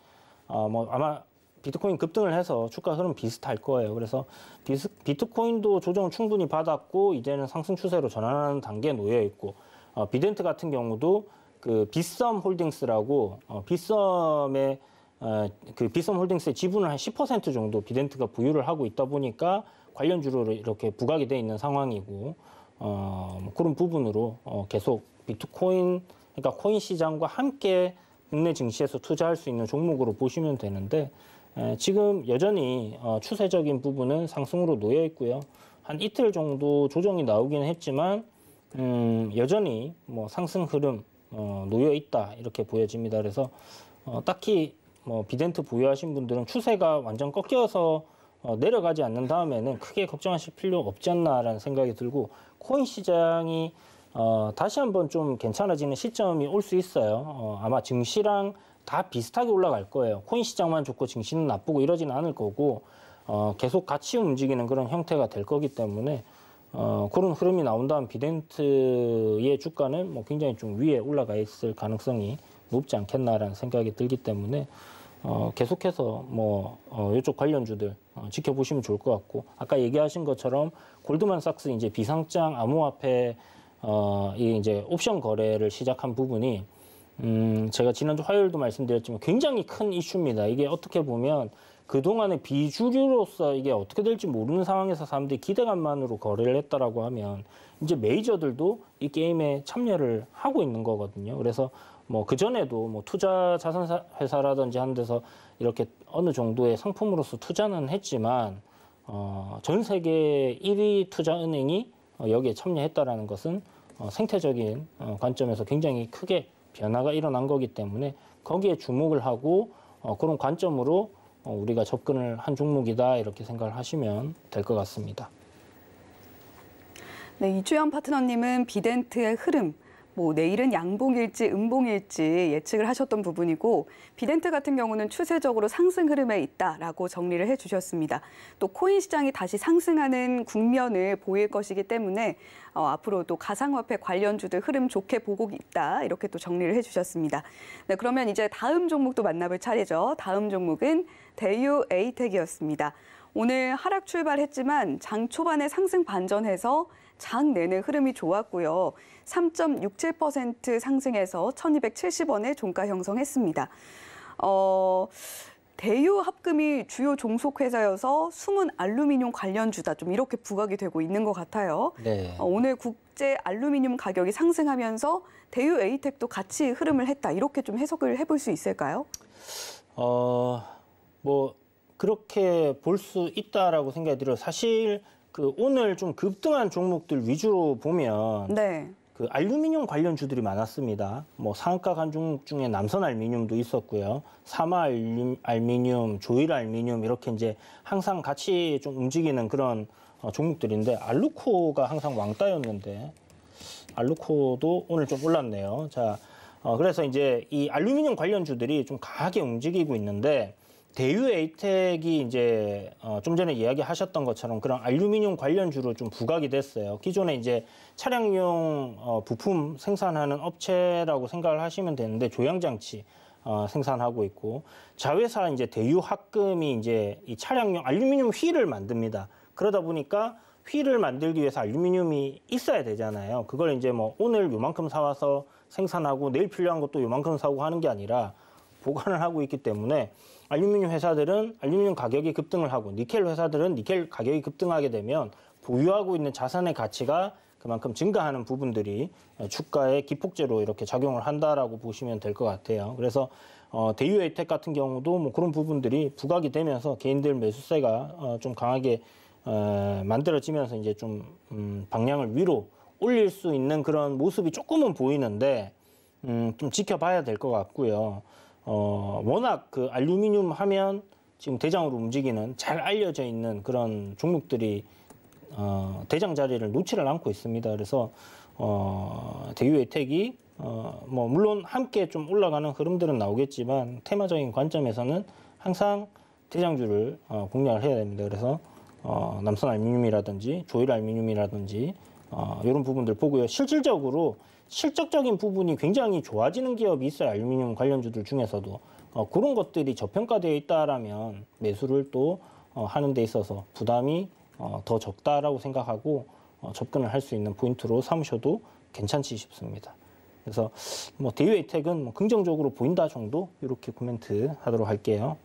어, 뭐, 아마 비트코인 급등을 해서 주가 흐름 비슷할 거예요. 그래서 비스, 비트코인도 조정을 충분히 받았고 이제는 상승 추세로 전환하는 단계에 놓여 있고 어, 비덴트 같은 경우도 그 비썸 홀딩스라고 어, 비썸의 어, 그 비썸 홀딩스의 지분을 한 10% 정도 비덴트가 보유를 하고 있다 보니까 관련주로 이렇게 부각이 돼 있는 상황이고 어, 그런 부분으로 어, 계속 비트코인 그러니까 코인 시장과 함께 국내 증시에서 투자할 수 있는 종목으로 보시면 되는데 예, 지금 여전히 어, 추세적인 부분은 상승으로 놓여 있고요. 한 이틀 정도 조정이 나오기 했지만 음, 여전히 뭐 상승 흐름 어, 놓여 있다 이렇게 보여집니다. 그래서 어, 딱히 뭐 비덴트 보유하신 분들은 추세가 완전 꺾여서 내려가지 않는 다음에는 크게 걱정하실 필요 없지 않나라는 생각이 들고 코인 시장이 어, 다시 한번 좀 괜찮아지는 시점이 올 수 있어요. 어, 아마 증시랑 다 비슷하게 올라갈 거예요. 코인 시장만 좋고 증시는 나쁘고 이러지는 않을 거고 어, 계속 같이 움직이는 그런 형태가 될 거기 때문에 어, 그런 흐름이 나온다면 비덴트의 주가는 뭐 굉장히 좀 위에 올라가 있을 가능성이 높지 않겠나라는 생각이 들기 때문에 어, 계속해서 뭐 어, 이쪽 관련주들 어, 지켜보시면 좋을 것 같고 아까 얘기하신 것처럼 골드만삭스 이제 비상장 암호화폐 어, 이 이제 옵션 거래를 시작한 부분이 음, 제가 지난주 화요일도 말씀드렸지만 굉장히 큰 이슈입니다. 이게 어떻게 보면 그동안의 비주류로서 이게 어떻게 될지 모르는 상황에서 사람들이 기대감만으로 거래를 했다라고 하면 이제 메이저들도 이 게임에 참여를 하고 있는 거거든요. 그래서 뭐 그전에도 뭐 투자 자산 회사라든지 한 데서 이렇게 어느 정도의 상품으로서 투자는 했지만 어, 전 세계 1위 투자 은행이 어, 여기에 참여했다라는 것은 어, 생태적인 어, 관점에서 굉장히 크게 변화가 일어난 거기 때문에 거기에 주목을 하고 어, 그런 관점으로 어, 우리가 접근을 한 종목이다 이렇게 생각을 하시면 될 것 같습니다. 네, 이주연 파트너님은 비덴트의 흐름, 뭐 내일은 양봉일지 음봉일지 예측을 하셨던 부분이고 비덴트 같은 경우는 추세적으로 상승 흐름에 있다라고 정리를 해주셨습니다. 또 코인 시장이 다시 상승하는 국면을 보일 것이기 때문에 어, 앞으로도 가상화폐 관련주들 흐름 좋게 보고 있다 이렇게 또 정리를 해주셨습니다. 네, 그러면 이제 다음 종목도 만나볼 차례죠. 다음 종목은 대유 에이텍이었습니다. 오늘 하락 출발했지만 장 초반에 상승 반전해서 장 내내 흐름이 좋았고요. 3.67% 상승해서 1,270원에 종가 형성했습니다. 어... 대유 합금이 주요 종속 회사여서 숨은 알루미늄 관련주다 좀 이렇게 부각이 되고 있는 것 같아요. 네. 어, 오늘 국제 알루미늄 가격이 상승하면서 대유 에이텍도 같이 흐름을 했다 이렇게 좀 해석을 해볼 수 있을까요? 어뭐 그렇게 볼 수 있다라고 생각이 들어요. 사실 그 오늘 좀 급등한 종목들 위주로 보면 네. 그 알루미늄 관련 주들이 많았습니다. 뭐 상가 간중국 중에 남선 알미늄도 루 있었고요. 사마 알루, 미늄 조일 알미늄 루 이렇게 이제 항상 같이 좀 움직이는 그런 어, 종목들인데 알루코가 항상 왕따였는데 알루코도 오늘 좀 올랐네요. 자, 어, 그래서 이제 이 알루미늄 관련 주들이 좀 강하게 움직이고 있는데 대유 에이텍이 이제 어, 좀 전에 이야기하셨던 것처럼 그런 알루미늄 관련주로 좀 부각이 됐어요. 기존에 이제 차량용 어, 부품 생산하는 업체라고 생각을 하시면 되는데 조향장치 어, 생산하고 있고 자회사 이제 대유 합금이 이제 이 차량용 알루미늄 휠을 만듭니다. 그러다 보니까 휠을 만들기 위해서 알루미늄이 있어야 되잖아요. 그걸 이제 뭐 오늘 요만큼 사와서 생산하고 내일 필요한 것도 요만큼 사고 하는 게 아니라 보관을 하고 있기 때문에 알루미늄 회사들은 알루미늄 가격이 급등을 하고 니켈 회사들은 니켈 가격이 급등하게 되면 보유하고 있는 자산의 가치가 그만큼 증가하는 부분들이 어, 주가의 기폭제로 이렇게 작용을 한다라고 보시면 될 것 같아요. 그래서 어, 대유 혜택 같은 경우도 뭐 그런 부분들이 부각이 되면서 개인들 매수세가 어, 좀 강하게 어, 만들어지면서 이제 좀 음, 방향을 위로 올릴 수 있는 그런 모습이 조금은 보이는데 음, 좀 지켜봐야 될 것 같고요. 어, 워낙 그 알루미늄 하면 지금 대장으로 움직이는 잘 알려져 있는 그런 종목들이 어, 대장 자리를 놓지를 않고 있습니다. 그래서 어, 대유 혜택이 어, 뭐 물론 함께 좀 올라가는 흐름들은 나오겠지만 테마적인 관점에서는 항상 대장주를 어, 공략을 해야 됩니다. 그래서 어, 남선 알미늄이라든지 조일 알미늄이라든지 어, 아, 이런 부분들 보고요. 실질적으로 실적적인 부분이 굉장히 좋아지는 기업이 있어요. 알루미늄 관련주들 중에서도 어, 그런 것들이 저평가되어 있다라면 매수를 또 어, 하는 데 있어서 부담이 어, 더 적다라고 생각하고 어, 접근을 할 수 있는 포인트로 삼으셔도 괜찮지 싶습니다. 그래서 뭐 대유 혜택은 뭐 긍정적으로 보인다 정도 이렇게 코멘트 하도록 할게요.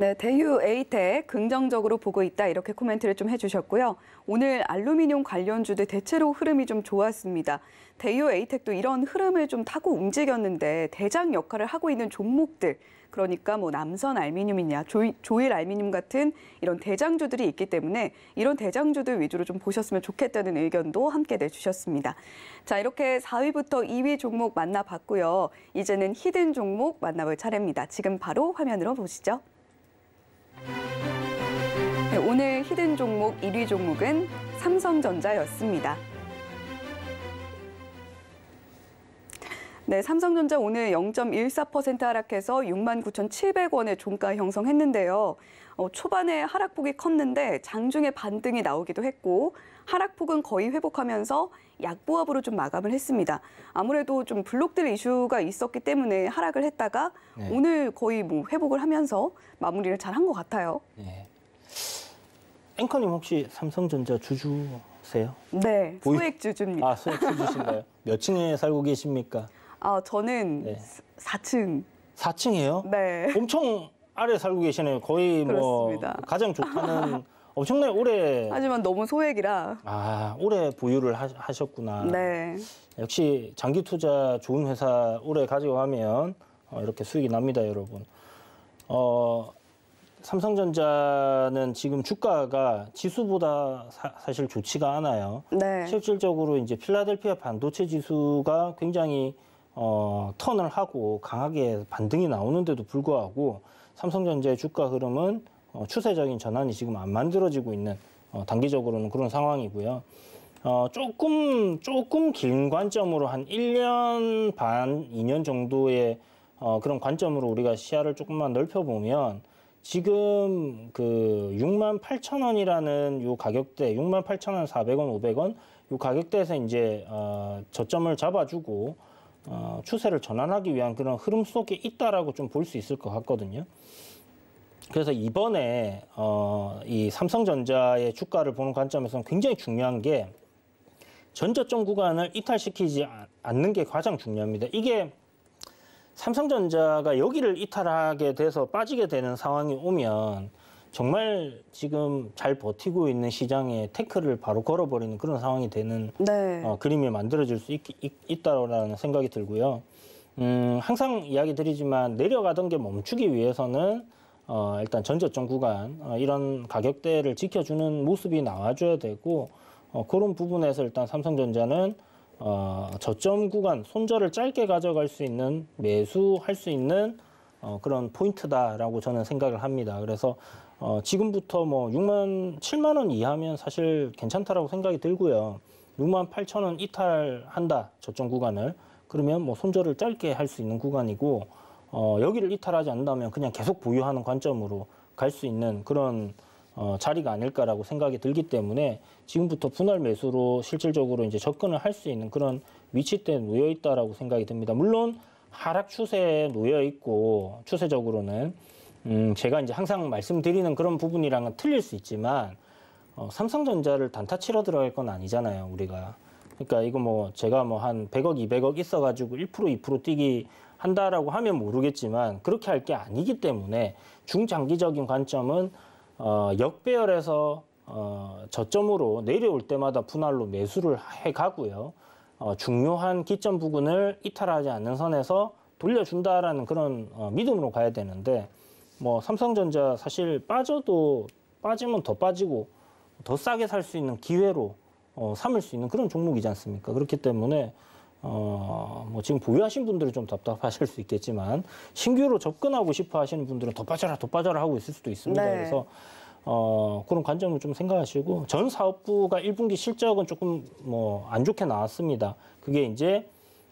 네, 대유 에이텍 긍정적으로 보고 있다 이렇게 코멘트를 좀 해주셨고요. 오늘 알루미늄 관련주들 대체로 흐름이 좀 좋았습니다. 대유 에이텍도 이런 흐름을 좀 타고 움직였는데 대장 역할을 하고 있는 종목들 그러니까 뭐 남선 알미늄이냐 조, 일 알미늄 같은 이런 대장주들이 있기 때문에 이런 대장주들 위주로 좀 보셨으면 좋겠다는 의견도 함께 내주셨습니다. 자 이렇게 4위부터 2위 종목 만나봤고요. 이제는 히든 종목 만나볼 차례입니다. 지금 바로 화면으로 보시죠. 네, 오늘 히든 종목 1위 종목은 삼성전자였습니다. 네, 삼성전자 오늘 0.14% 하락해서 69,700원의 종가 형성했는데요. 어, 초반에 하락폭이 컸는데 장중에 반등이 나오기도 했고 하락폭은 거의 회복하면서 약보합으로 좀 마감을 했습니다. 아무래도 좀 블록들 이슈가 있었기 때문에 하락을 했다가 네. 오늘 거의 뭐 회복을 하면서 마무리를 잘 한 것 같아요. 네. 앵커님 혹시 삼성전자 주주세요? 네, 소액 주주입니다. 아, 소액 주주신가요? 몇 층에 살고 계십니까? 아, 저는 네. 4층. 4층이에요? 네. 엄청 아래 살고 계시네요. 거의 뭐 그렇습니다. 가장 좋다는 엄청나게 오래. 하지만 너무 소액이라. 아, 오래 보유를 하, 셨구나 네. 역시 장기 투자 좋은 회사 오래 가지고 하면 어, 이렇게 수익이 납니다, 여러분. 어, 삼성전자는 지금 주가가 지수보다 사, 실 좋지가 않아요. 네. 실질적으로 이제 필라델피아 반도체 지수가 굉장히 어, 턴을 하고 강하게 반등이 나오는데도 불구하고 삼성전자의 주가 흐름은 어, 추세적인 전환이 지금 안 만들어지고 있는 어, 단기적으로는 그런 상황이고요. 어, 조금 조금 긴 관점으로 한 1년 반, 2년 정도의 어, 그런 관점으로 우리가 시야를 조금만 넓혀보면 지금 그 6만 8천 원이라는 요 가격대, 6만 8천 원, 400원, 500원 요 가격대에서 이제 어, 저점을 잡아주고 어, 추세를 전환하기 위한 그런 흐름 속에 있다라고 좀 볼 수 있을 것 같거든요. 그래서 이번에 어, 이 삼성전자의 주가를 보는 관점에서는 굉장히 중요한 게 전저점 구간을 이탈시키지 않는 게 가장 중요합니다. 이게 삼성전자가 여기를 이탈하게 돼서 빠지게 되는 상황이 오면 정말 지금 잘 버티고 있는 시장에 테크를 바로 걸어버리는 그런 상황이 되는 네. 어, 그림이 만들어질 수 있, 있, 다라는 생각이 들고요. 음, 항상 이야기 드리지만 내려가던 게 멈추기 위해서는 어, 일단 전저점 구간 어, 이런 가격대를 지켜주는 모습이 나와줘야 되고 어, 그런 부분에서 일단 삼성전자는 어, 저점 구간 손절을 짧게 가져갈 수 있는 매수할 수 있는 어, 그런 포인트다라고 저는 생각을 합니다. 그래서 어, 지금부터 뭐 6만 7만 원 이하면 사실 괜찮다라고 생각이 들고요. 6만 8천 원 이탈한다 저점 구간을 그러면 뭐 손절을 짧게 할 수 있는 구간이고 어, 여기를 이탈하지 않는다면 그냥 계속 보유하는 관점으로 갈 수 있는 그런 어, 자리가 아닐까라고 생각이 들기 때문에 지금부터 분할 매수로 실질적으로 이제 접근을 할 수 있는 그런 위치에 놓여 있다라고 생각이 듭니다. 물론 하락 추세에 놓여 있고 추세적으로는 음, 제가 이제 항상 말씀드리는 그런 부분이랑은 틀릴 수 있지만 어, 삼성전자를 단타 치러 들어갈 건 아니잖아요, 우리가. 그러니까 이거 뭐 제가 뭐 한 100억, 200억 있어가지고 1% 2% 뛰기 한다라고 하면 모르겠지만 그렇게 할 게 아니기 때문에 중장기적인 관점은 어, 역배열에서 어, 저점으로 내려올 때마다 분할로 매수를 해 가고요. 어, 중요한 기점 부근을 이탈하지 않는 선에서 돌려준다라는 그런 어, 믿음으로 가야 되는데 뭐 삼성전자 사실 빠져도 빠지면 더 빠지고 더 싸게 살 수 있는 기회로 어, 삼을 수 있는 그런 종목이지 않습니까? 그렇기 때문에 어, 뭐 지금 보유하신 분들은 좀 답답하실 수 있겠지만 신규로 접근하고 싶어 하시는 분들은 더 빠져라 더 빠져라 하고 있을 수도 있습니다. 네. 그래서 어, 그런 관점을 좀 생각하시고 전 사업부가 1분기 실적은 조금 뭐 안 좋게 나왔습니다. 그게 이제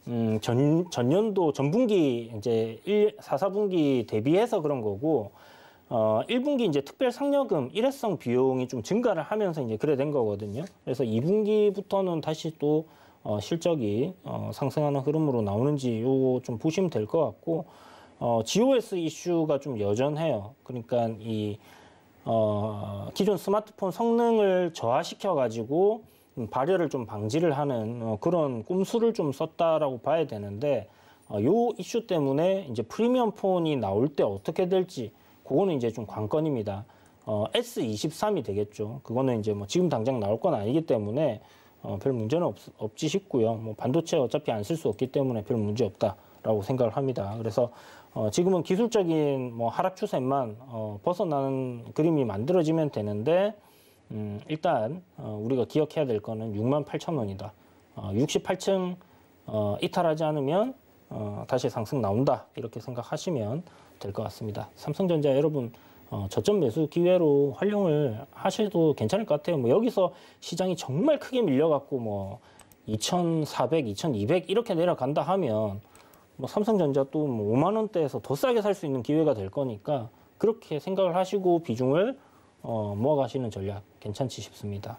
음, 전, 전년도 전분기 이제 1, 4, 4분기 대비해서 그런 거고 어, 1분기 이제 특별 상여금 일회성 비용이 좀 증가를 하면서 이제 그래 된 거거든요. 그래서 2분기부터는 다시 또 어, 실적이 어, 상승하는 흐름으로 나오는지 요거 좀 보시면 될 것 같고 어, GOS 이슈가 좀 여전해요. 그러니까 이 어, 기존 스마트폰 성능을 저하시켜 가지고 음, 발열을 좀 방지를 하는 어, 그런 꼼수를 좀 썼다라고 봐야 되는데 어, 이슈 때문에 이제 프리미엄 폰이 나올 때 어떻게 될지 그거는 이제 좀 관건입니다. 어, S23이 되겠죠. 그거는 이제 뭐 지금 당장 나올 건 아니기 때문에 어, 별 문제는 없, 지 싶고요. 뭐 반도체 어차피 안 쓸 수 없기 때문에 별 문제 없다라고 생각을 합니다. 그래서 어, 지금은 기술적인 뭐 하락 추세만 어, 벗어나는 그림이 만들어지면 되는데 음, 일단 어, 우리가 기억해야 될 거는 6만 8천 원이다. 어, 68층 어, 이탈하지 않으면 어, 다시 상승 나온다 이렇게 생각하시면 될 것 같습니다. 삼성전자 여러분 어, 저점 매수 기회로 활용을 하셔도 괜찮을 것 같아요. 뭐 여기서 시장이 정말 크게 밀려갖고 뭐 2,400, 2,200 이렇게 내려간다 하면 뭐 삼성전자 또뭐 5만 원대에서 더 싸게 살 수 있는 기회가 될 거니까 그렇게 생각을 하시고 비중을 어, 모아가시는 전략 괜찮지 싶습니다.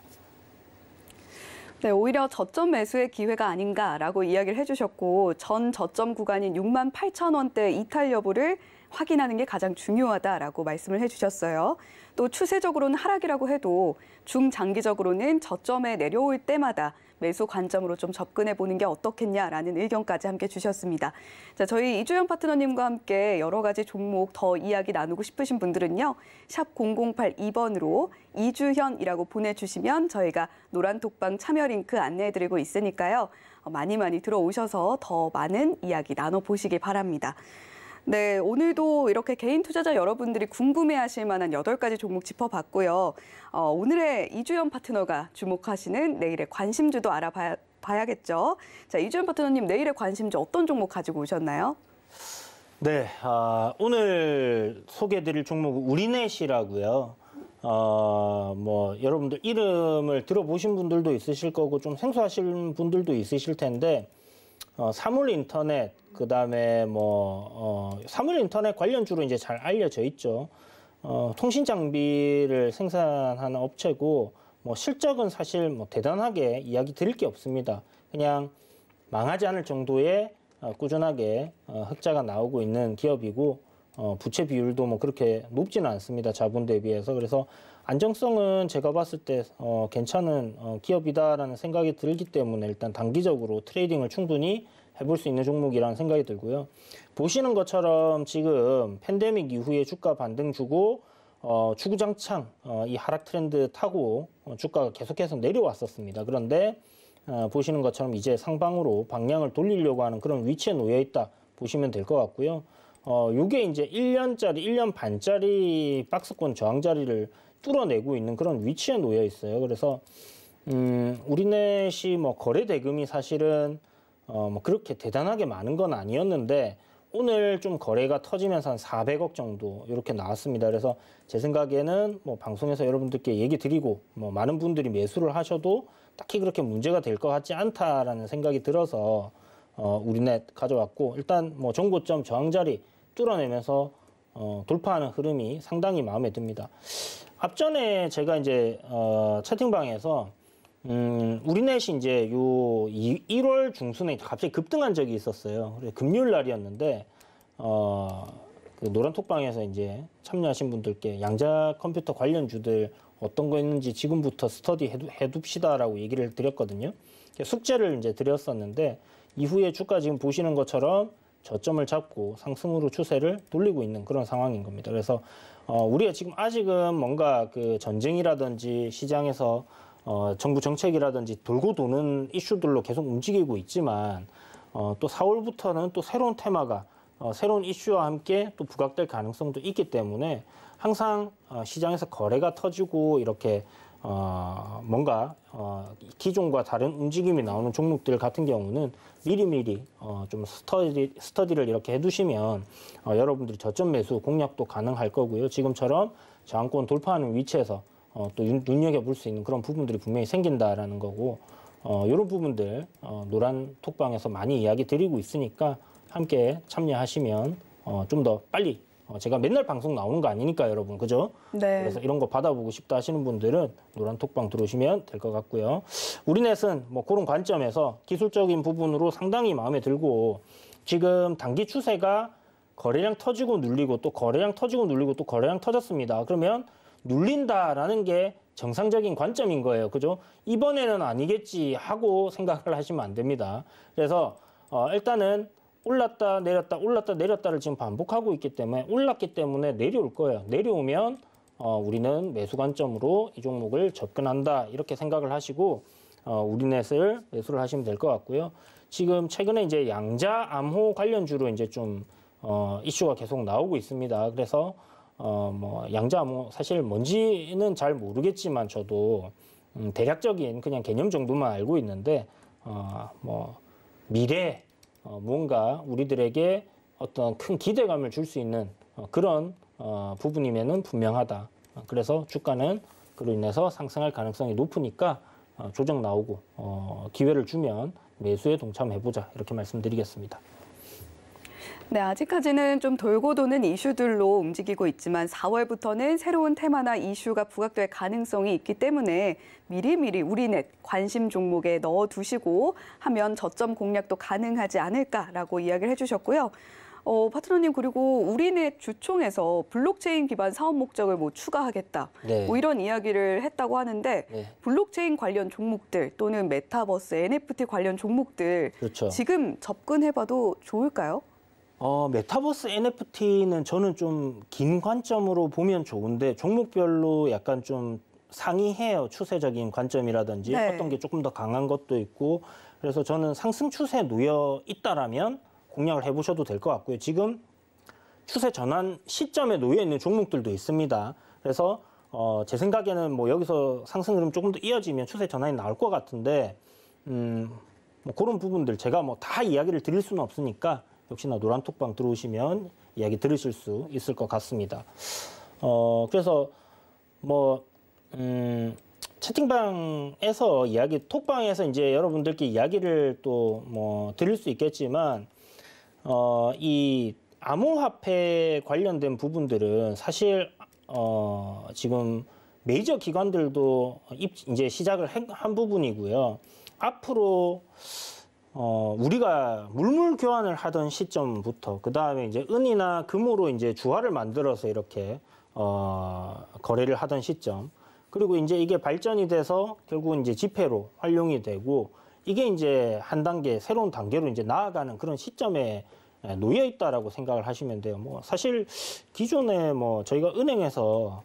네, 오히려 저점 매수의 기회가 아닌가라고 이야기를 해주셨고 전 저점 구간인 6만 8천 원대 이탈 여부를 확인하는 게 가장 중요하다라고 말씀을 해주셨어요. 또 추세적으로는 하락이라고 해도 중장기적으로는 저점에 내려올 때마다 매수 관점으로 좀 접근해 보는 게 어떻겠냐라는 의견까지 함께 주셨습니다. 자, 저희 이주연 파트너님과 함께 여러 가지 종목 더 이야기 나누고 싶으신 분들은요. 샵 0082번으로 이주현이라고 보내주시면 저희가 노란톡방 참여 링크 안내해드리고 있으니까요. 어, 많이 많이 들어오셔서 더 많은 이야기 나눠보시기 바랍니다. 네, 오늘도 이렇게 개인 투자자 여러분들이 궁금해하실 만한 여덟 가지 종목 짚어봤고요. 어, 오늘의 이주연 파트너가 주목하시는 내일의 관심주도 알아봐야겠죠. 자, 이주연 파트너님 내일의 관심주 어떤 종목 가지고 오셨나요? 네, 아, 오늘 소개드릴 해 종목은 우리넷이라고요. 어, 뭐 여러분들 이름을 들어보신 분들도 있으실 거고 좀 생소하신 분들도 있으실 텐데 어, 사물 인터넷 그다음에 뭐 어, 사물 인터넷 관련주로 이제 잘 알려져 있죠. 어, 통신 장비를 생산하는 업체고 뭐 실적은 사실 뭐 대단하게 이야기 드릴 게 없습니다. 그냥 망하지 않을 정도의 어, 꾸준하게 어, 흑자가 나오고 있는 기업이고 어, 부채 비율도 뭐 그렇게 높지는 않습니다. 자본 대비해서 그래서 안정성은 제가 봤을 때 어, 괜찮은 어, 기업이다라는 생각이 들기 때문에 일단 단기적으로 트레이딩을 충분히 해볼 수 있는 종목이라는 생각이 들고요. 보시는 것처럼 지금 팬데믹 이후에 주가 반등 주고 어, 주구장창 어, 이 하락 트렌드 타고 어, 주가가 계속해서 내려왔었습니다. 그런데 어, 보시는 것처럼 이제 상방으로 방향을 돌리려고 하는 그런 위치에 놓여 있다 보시면 될 것 같고요. 어, 요게 이제 1년짜리, 1년 반짜리 박스권 저항 자리를 뚫어내고 있는 그런 위치에 놓여 있어요. 그래서 음, 우리넷이 뭐 거래 대금이 사실은 어, 뭐 그렇게 대단하게 많은 건 아니었는데 오늘 좀 거래가 터지면서 한 400억 정도 이렇게 나왔습니다. 그래서 제 생각에는 뭐 방송에서 여러분들께 얘기 드리고 뭐 많은 분들이 매수를 하셔도 딱히 그렇게 문제가 될 것 같지 않다라는 생각이 들어서 어, 우리넷 가져왔고 일단 뭐 정고점 저항자리 뚫어내면서 어, 돌파하는 흐름이 상당히 마음에 듭니다. 앞전에 제가 이제 어, 채팅방에서 음, 우리넷이 이제 요 이, 1월 중순에 갑자기 급등한 적이 있었어요. 금요일 날이었는데 어, 그 노란 톡방에서 이제 참여하신 분들께 양자 컴퓨터 관련주들 어떤 거 있는지 지금부터 스터디 해두, 해둡시다라고 얘기를 드렸거든요. 숙제를 이제 드렸었는데 이후에 주가 지금 보시는 것처럼 저점을 잡고 상승으로 추세를 돌리고 있는 그런 상황인 겁니다. 그래서 어, 우리가 지금 아직은 뭔가 그 전쟁이라든지 시장에서 어, 정부 정책이라든지 돌고 도는 이슈들로 계속 움직이고 있지만 어, 또 4월부터는 또 새로운 테마가 어, 새로운 이슈와 함께 또 부각될 가능성도 있기 때문에 항상 어, 시장에서 거래가 터지고 이렇게 어, 뭔가 어, 기존과 다른 움직임이 나오는 종목들 같은 경우는 미리미리 어, 좀 스터디, 스터디를 이렇게 해두시면 어, 여러분들이 저점 매수 공략도 가능할 거고요. 지금처럼 저항권 돌파하는 위치에서 어, 또 눈여겨볼 수 있는 그런 부분들이 분명히 생긴다라는 거고 어, 이런 부분들 어, 노란 톡방에서 많이 이야기 드리고 있으니까 함께 참여하시면 어, 좀 더 빨리 어, 제가 맨날 방송 나오는 거 아니니까 여러분 그죠? 네. 그래서 이런 거 받아보고 싶다 하시는 분들은 노란 톡방 들어오시면 될 것 같고요. 우리넷은 뭐 그런 관점에서 기술적인 부분으로 상당히 마음에 들고 지금 단기 추세가 거래량 터지고 눌리고 또 거래량 터지고 눌리고 또 거래량 터졌습니다. 그러면 눌린다라는 게 정상적인 관점인 거예요. 그죠? 이번에는 아니겠지 하고 생각을 하시면 안 됩니다. 그래서 어, 일단은 올랐다 내렸다 올랐다 내렸다를 지금 반복하고 있기 때문에 올랐기 때문에 내려올 거예요. 내려오면 어, 우리는 매수 관점으로 이 종목을 접근한다 이렇게 생각을 하시고 어, 우리넷을 매수를 하시면 될 것 같고요. 지금 최근에 이제 양자 암호 관련주로 이제 좀 어, 이슈가 계속 나오고 있습니다. 그래서 어, 뭐 양자 암호 사실 뭔지는 잘 모르겠지만 저도 음, 대략적인 그냥 개념 정도만 알고 있는데 어, 뭐 미래 어, 무언가 우리들에게 어떤 큰 기대감을 줄 수 있는 어, 그런 어, 부분임에는 분명하다. 어, 그래서 주가는 그로 인해서 상승할 가능성이 높으니까 어, 조정 나오고 어, 기회를 주면 매수에 동참해보자 이렇게 말씀드리겠습니다. 네, 아직까지는 좀 돌고 도는 이슈들로 움직이고 있지만 4월부터는 새로운 테마나 이슈가 부각될 가능성이 있기 때문에 미리미리 우리넷 관심 종목에 넣어두시고 하면 저점 공략도 가능하지 않을까라고 이야기를 해주셨고요. 어, 파트너님 그리고 우리넷 주총에서 블록체인 기반 사업 목적을 뭐 추가하겠다 네. 뭐 이런 이야기를 했다고 하는데 네. 블록체인 관련 종목들 또는 메타버스 NFT 관련 종목들 그렇죠. 지금 접근해봐도 좋을까요? 어, 메타버스 NFT는 저는 좀 긴 관점으로 보면 좋은데 종목별로 약간 좀 상이해요. 추세적인 관점이라든지 네. 어떤 게 조금 더 강한 것도 있고 그래서 저는 상승 추세에 놓여 있다라면 공략을 해보셔도 될 것 같고요. 지금 추세 전환 시점에 놓여 있는 종목들도 있습니다. 그래서 어, 제 생각에는 뭐 여기서 상승 흐름 조금 더 이어지면 추세 전환이 나올 것 같은데 음, 뭐 그런 부분들 제가 뭐 다 이야기를 드릴 수는 없으니까 역시나 노란톡방 들어오시면 이야기 들으실 수 있을 것 같습니다. 어, 그래서 뭐, 음, 채팅방에서 이야기, 톡방에서 이제 여러분들께 이야기를 또 뭐 드릴 수 있겠지만, 어, 이 암호화폐 관련된 부분들은 사실, 어, 지금 메이저 기관들도 입, 이제 시작을 한 부분이고요. 앞으로 어, 우리가 물물 교환을 하던 시점부터 그 다음에 이제 은이나 금으로 이제 주화를 만들어서 이렇게 어, 거래를 하던 시점 그리고 이제 이게 발전이 돼서 결국은 이제 지폐로 활용이 되고 이게 이제 한 단계 새로운 단계로 이제 나아가는 그런 시점에 놓여 있다라고 생각을 하시면 돼요. 뭐 사실 기존에 뭐 저희가 은행에서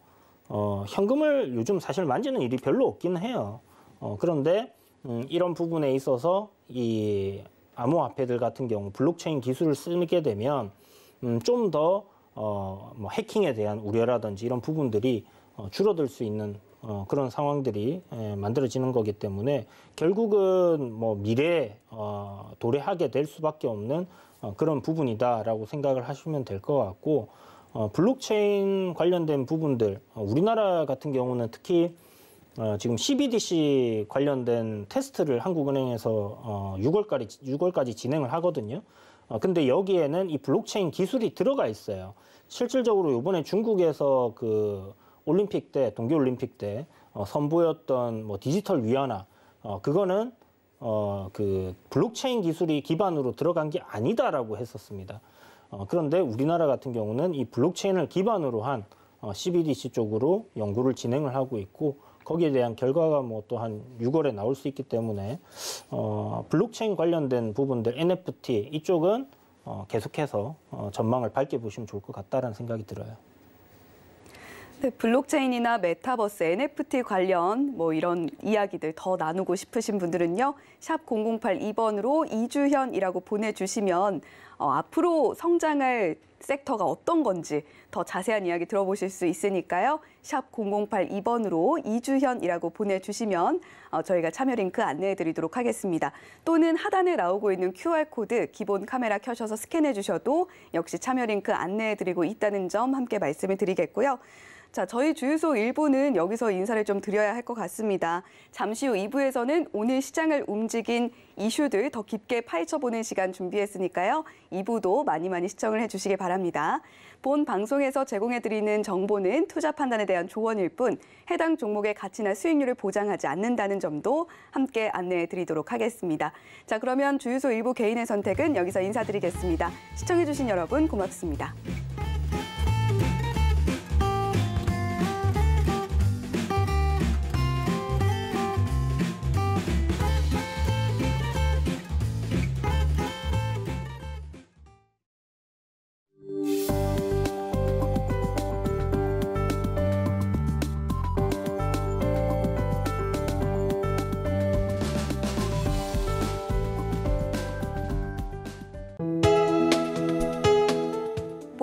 어, 현금을 요즘 사실 만지는 일이 별로 없긴 해요. 어, 그런데 음, 이런 부분에 있어서 이 암호화폐들 같은 경우 블록체인 기술을 쓰게 되면 음, 좀더 어, 뭐 해킹에 대한 우려라든지 이런 부분들이 어, 줄어들 수 있는 어, 그런 상황들이 에, 예, 만들어지는 거기 때문에 결국은 뭐 미래에 어, 도래하게 될 수밖에 없는 어, 그런 부분이다라고 생각을 하시면 될 것 같고 어, 블록체인 관련된 부분들 어, 우리나라 같은 경우는 특히 어, 지금 CBDC 관련된 테스트를 한국은행에서 어, 6월까지 6월까지 진행을 하거든요. 어, 근데 여기에는 이 블록체인 기술이 들어가 있어요. 실질적으로 이번에 중국에서 그 올림픽 때 동계 올림픽 때 어, 선보였던 뭐 디지털 위안화 어, 그거는 어, 그 블록체인 기술이 기반으로 들어간 게 아니다라고 했었습니다. 어, 그런데 우리나라 같은 경우는 이 블록체인을 기반으로 한 어, CBDC 쪽으로 연구를 진행을 하고 있고 거기에 대한 결과가 뭐 또 한 6월에 나올 수 있기 때문에 어, 블록체인 관련된 부분들 NFT 이쪽은 어, 계속해서 어, 전망을 밝게 보시면 좋을 것 같다라는 생각이 들어요. 네, 블록체인이나 메타버스, NFT 관련 뭐 이런 이야기들 더 나누고 싶으신 분들은요. 샵 0082번으로 이주현이라고 보내주시면 어, 앞으로 성장할 섹터가 어떤 건지 더 자세한 이야기 들어보실 수 있으니까요. 샵 0082번으로 이주현이라고 보내주시면 어, 저희가 참여 링크 안내해드리도록 하겠습니다. 또는 하단에 나오고 있는 QR코드 기본 카메라 켜셔서 스캔해 주셔도 역시 참여 링크 안내해드리고 있다는 점 함께 말씀을 드리겠고요. 자, 저희 주유소 일부는 여기서 인사를 좀 드려야 할 것 같습니다. 잠시 후 2부에서는 오늘 시장을 움직인 이슈들 더 깊게 파헤쳐보는 시간 준비했으니까요. 2부도 많이 많이 시청을 해주시기 바랍니다. 본 방송에서 제공해드리는 정보는 투자 판단에 대한 조언일 뿐 해당 종목의 가치나 수익률을 보장하지 않는다는 점도 함께 안내해드리도록 하겠습니다. 자, 그러면 주유소 일부 개인의 선택은 여기서 인사드리겠습니다. 시청해주신 여러분 고맙습니다.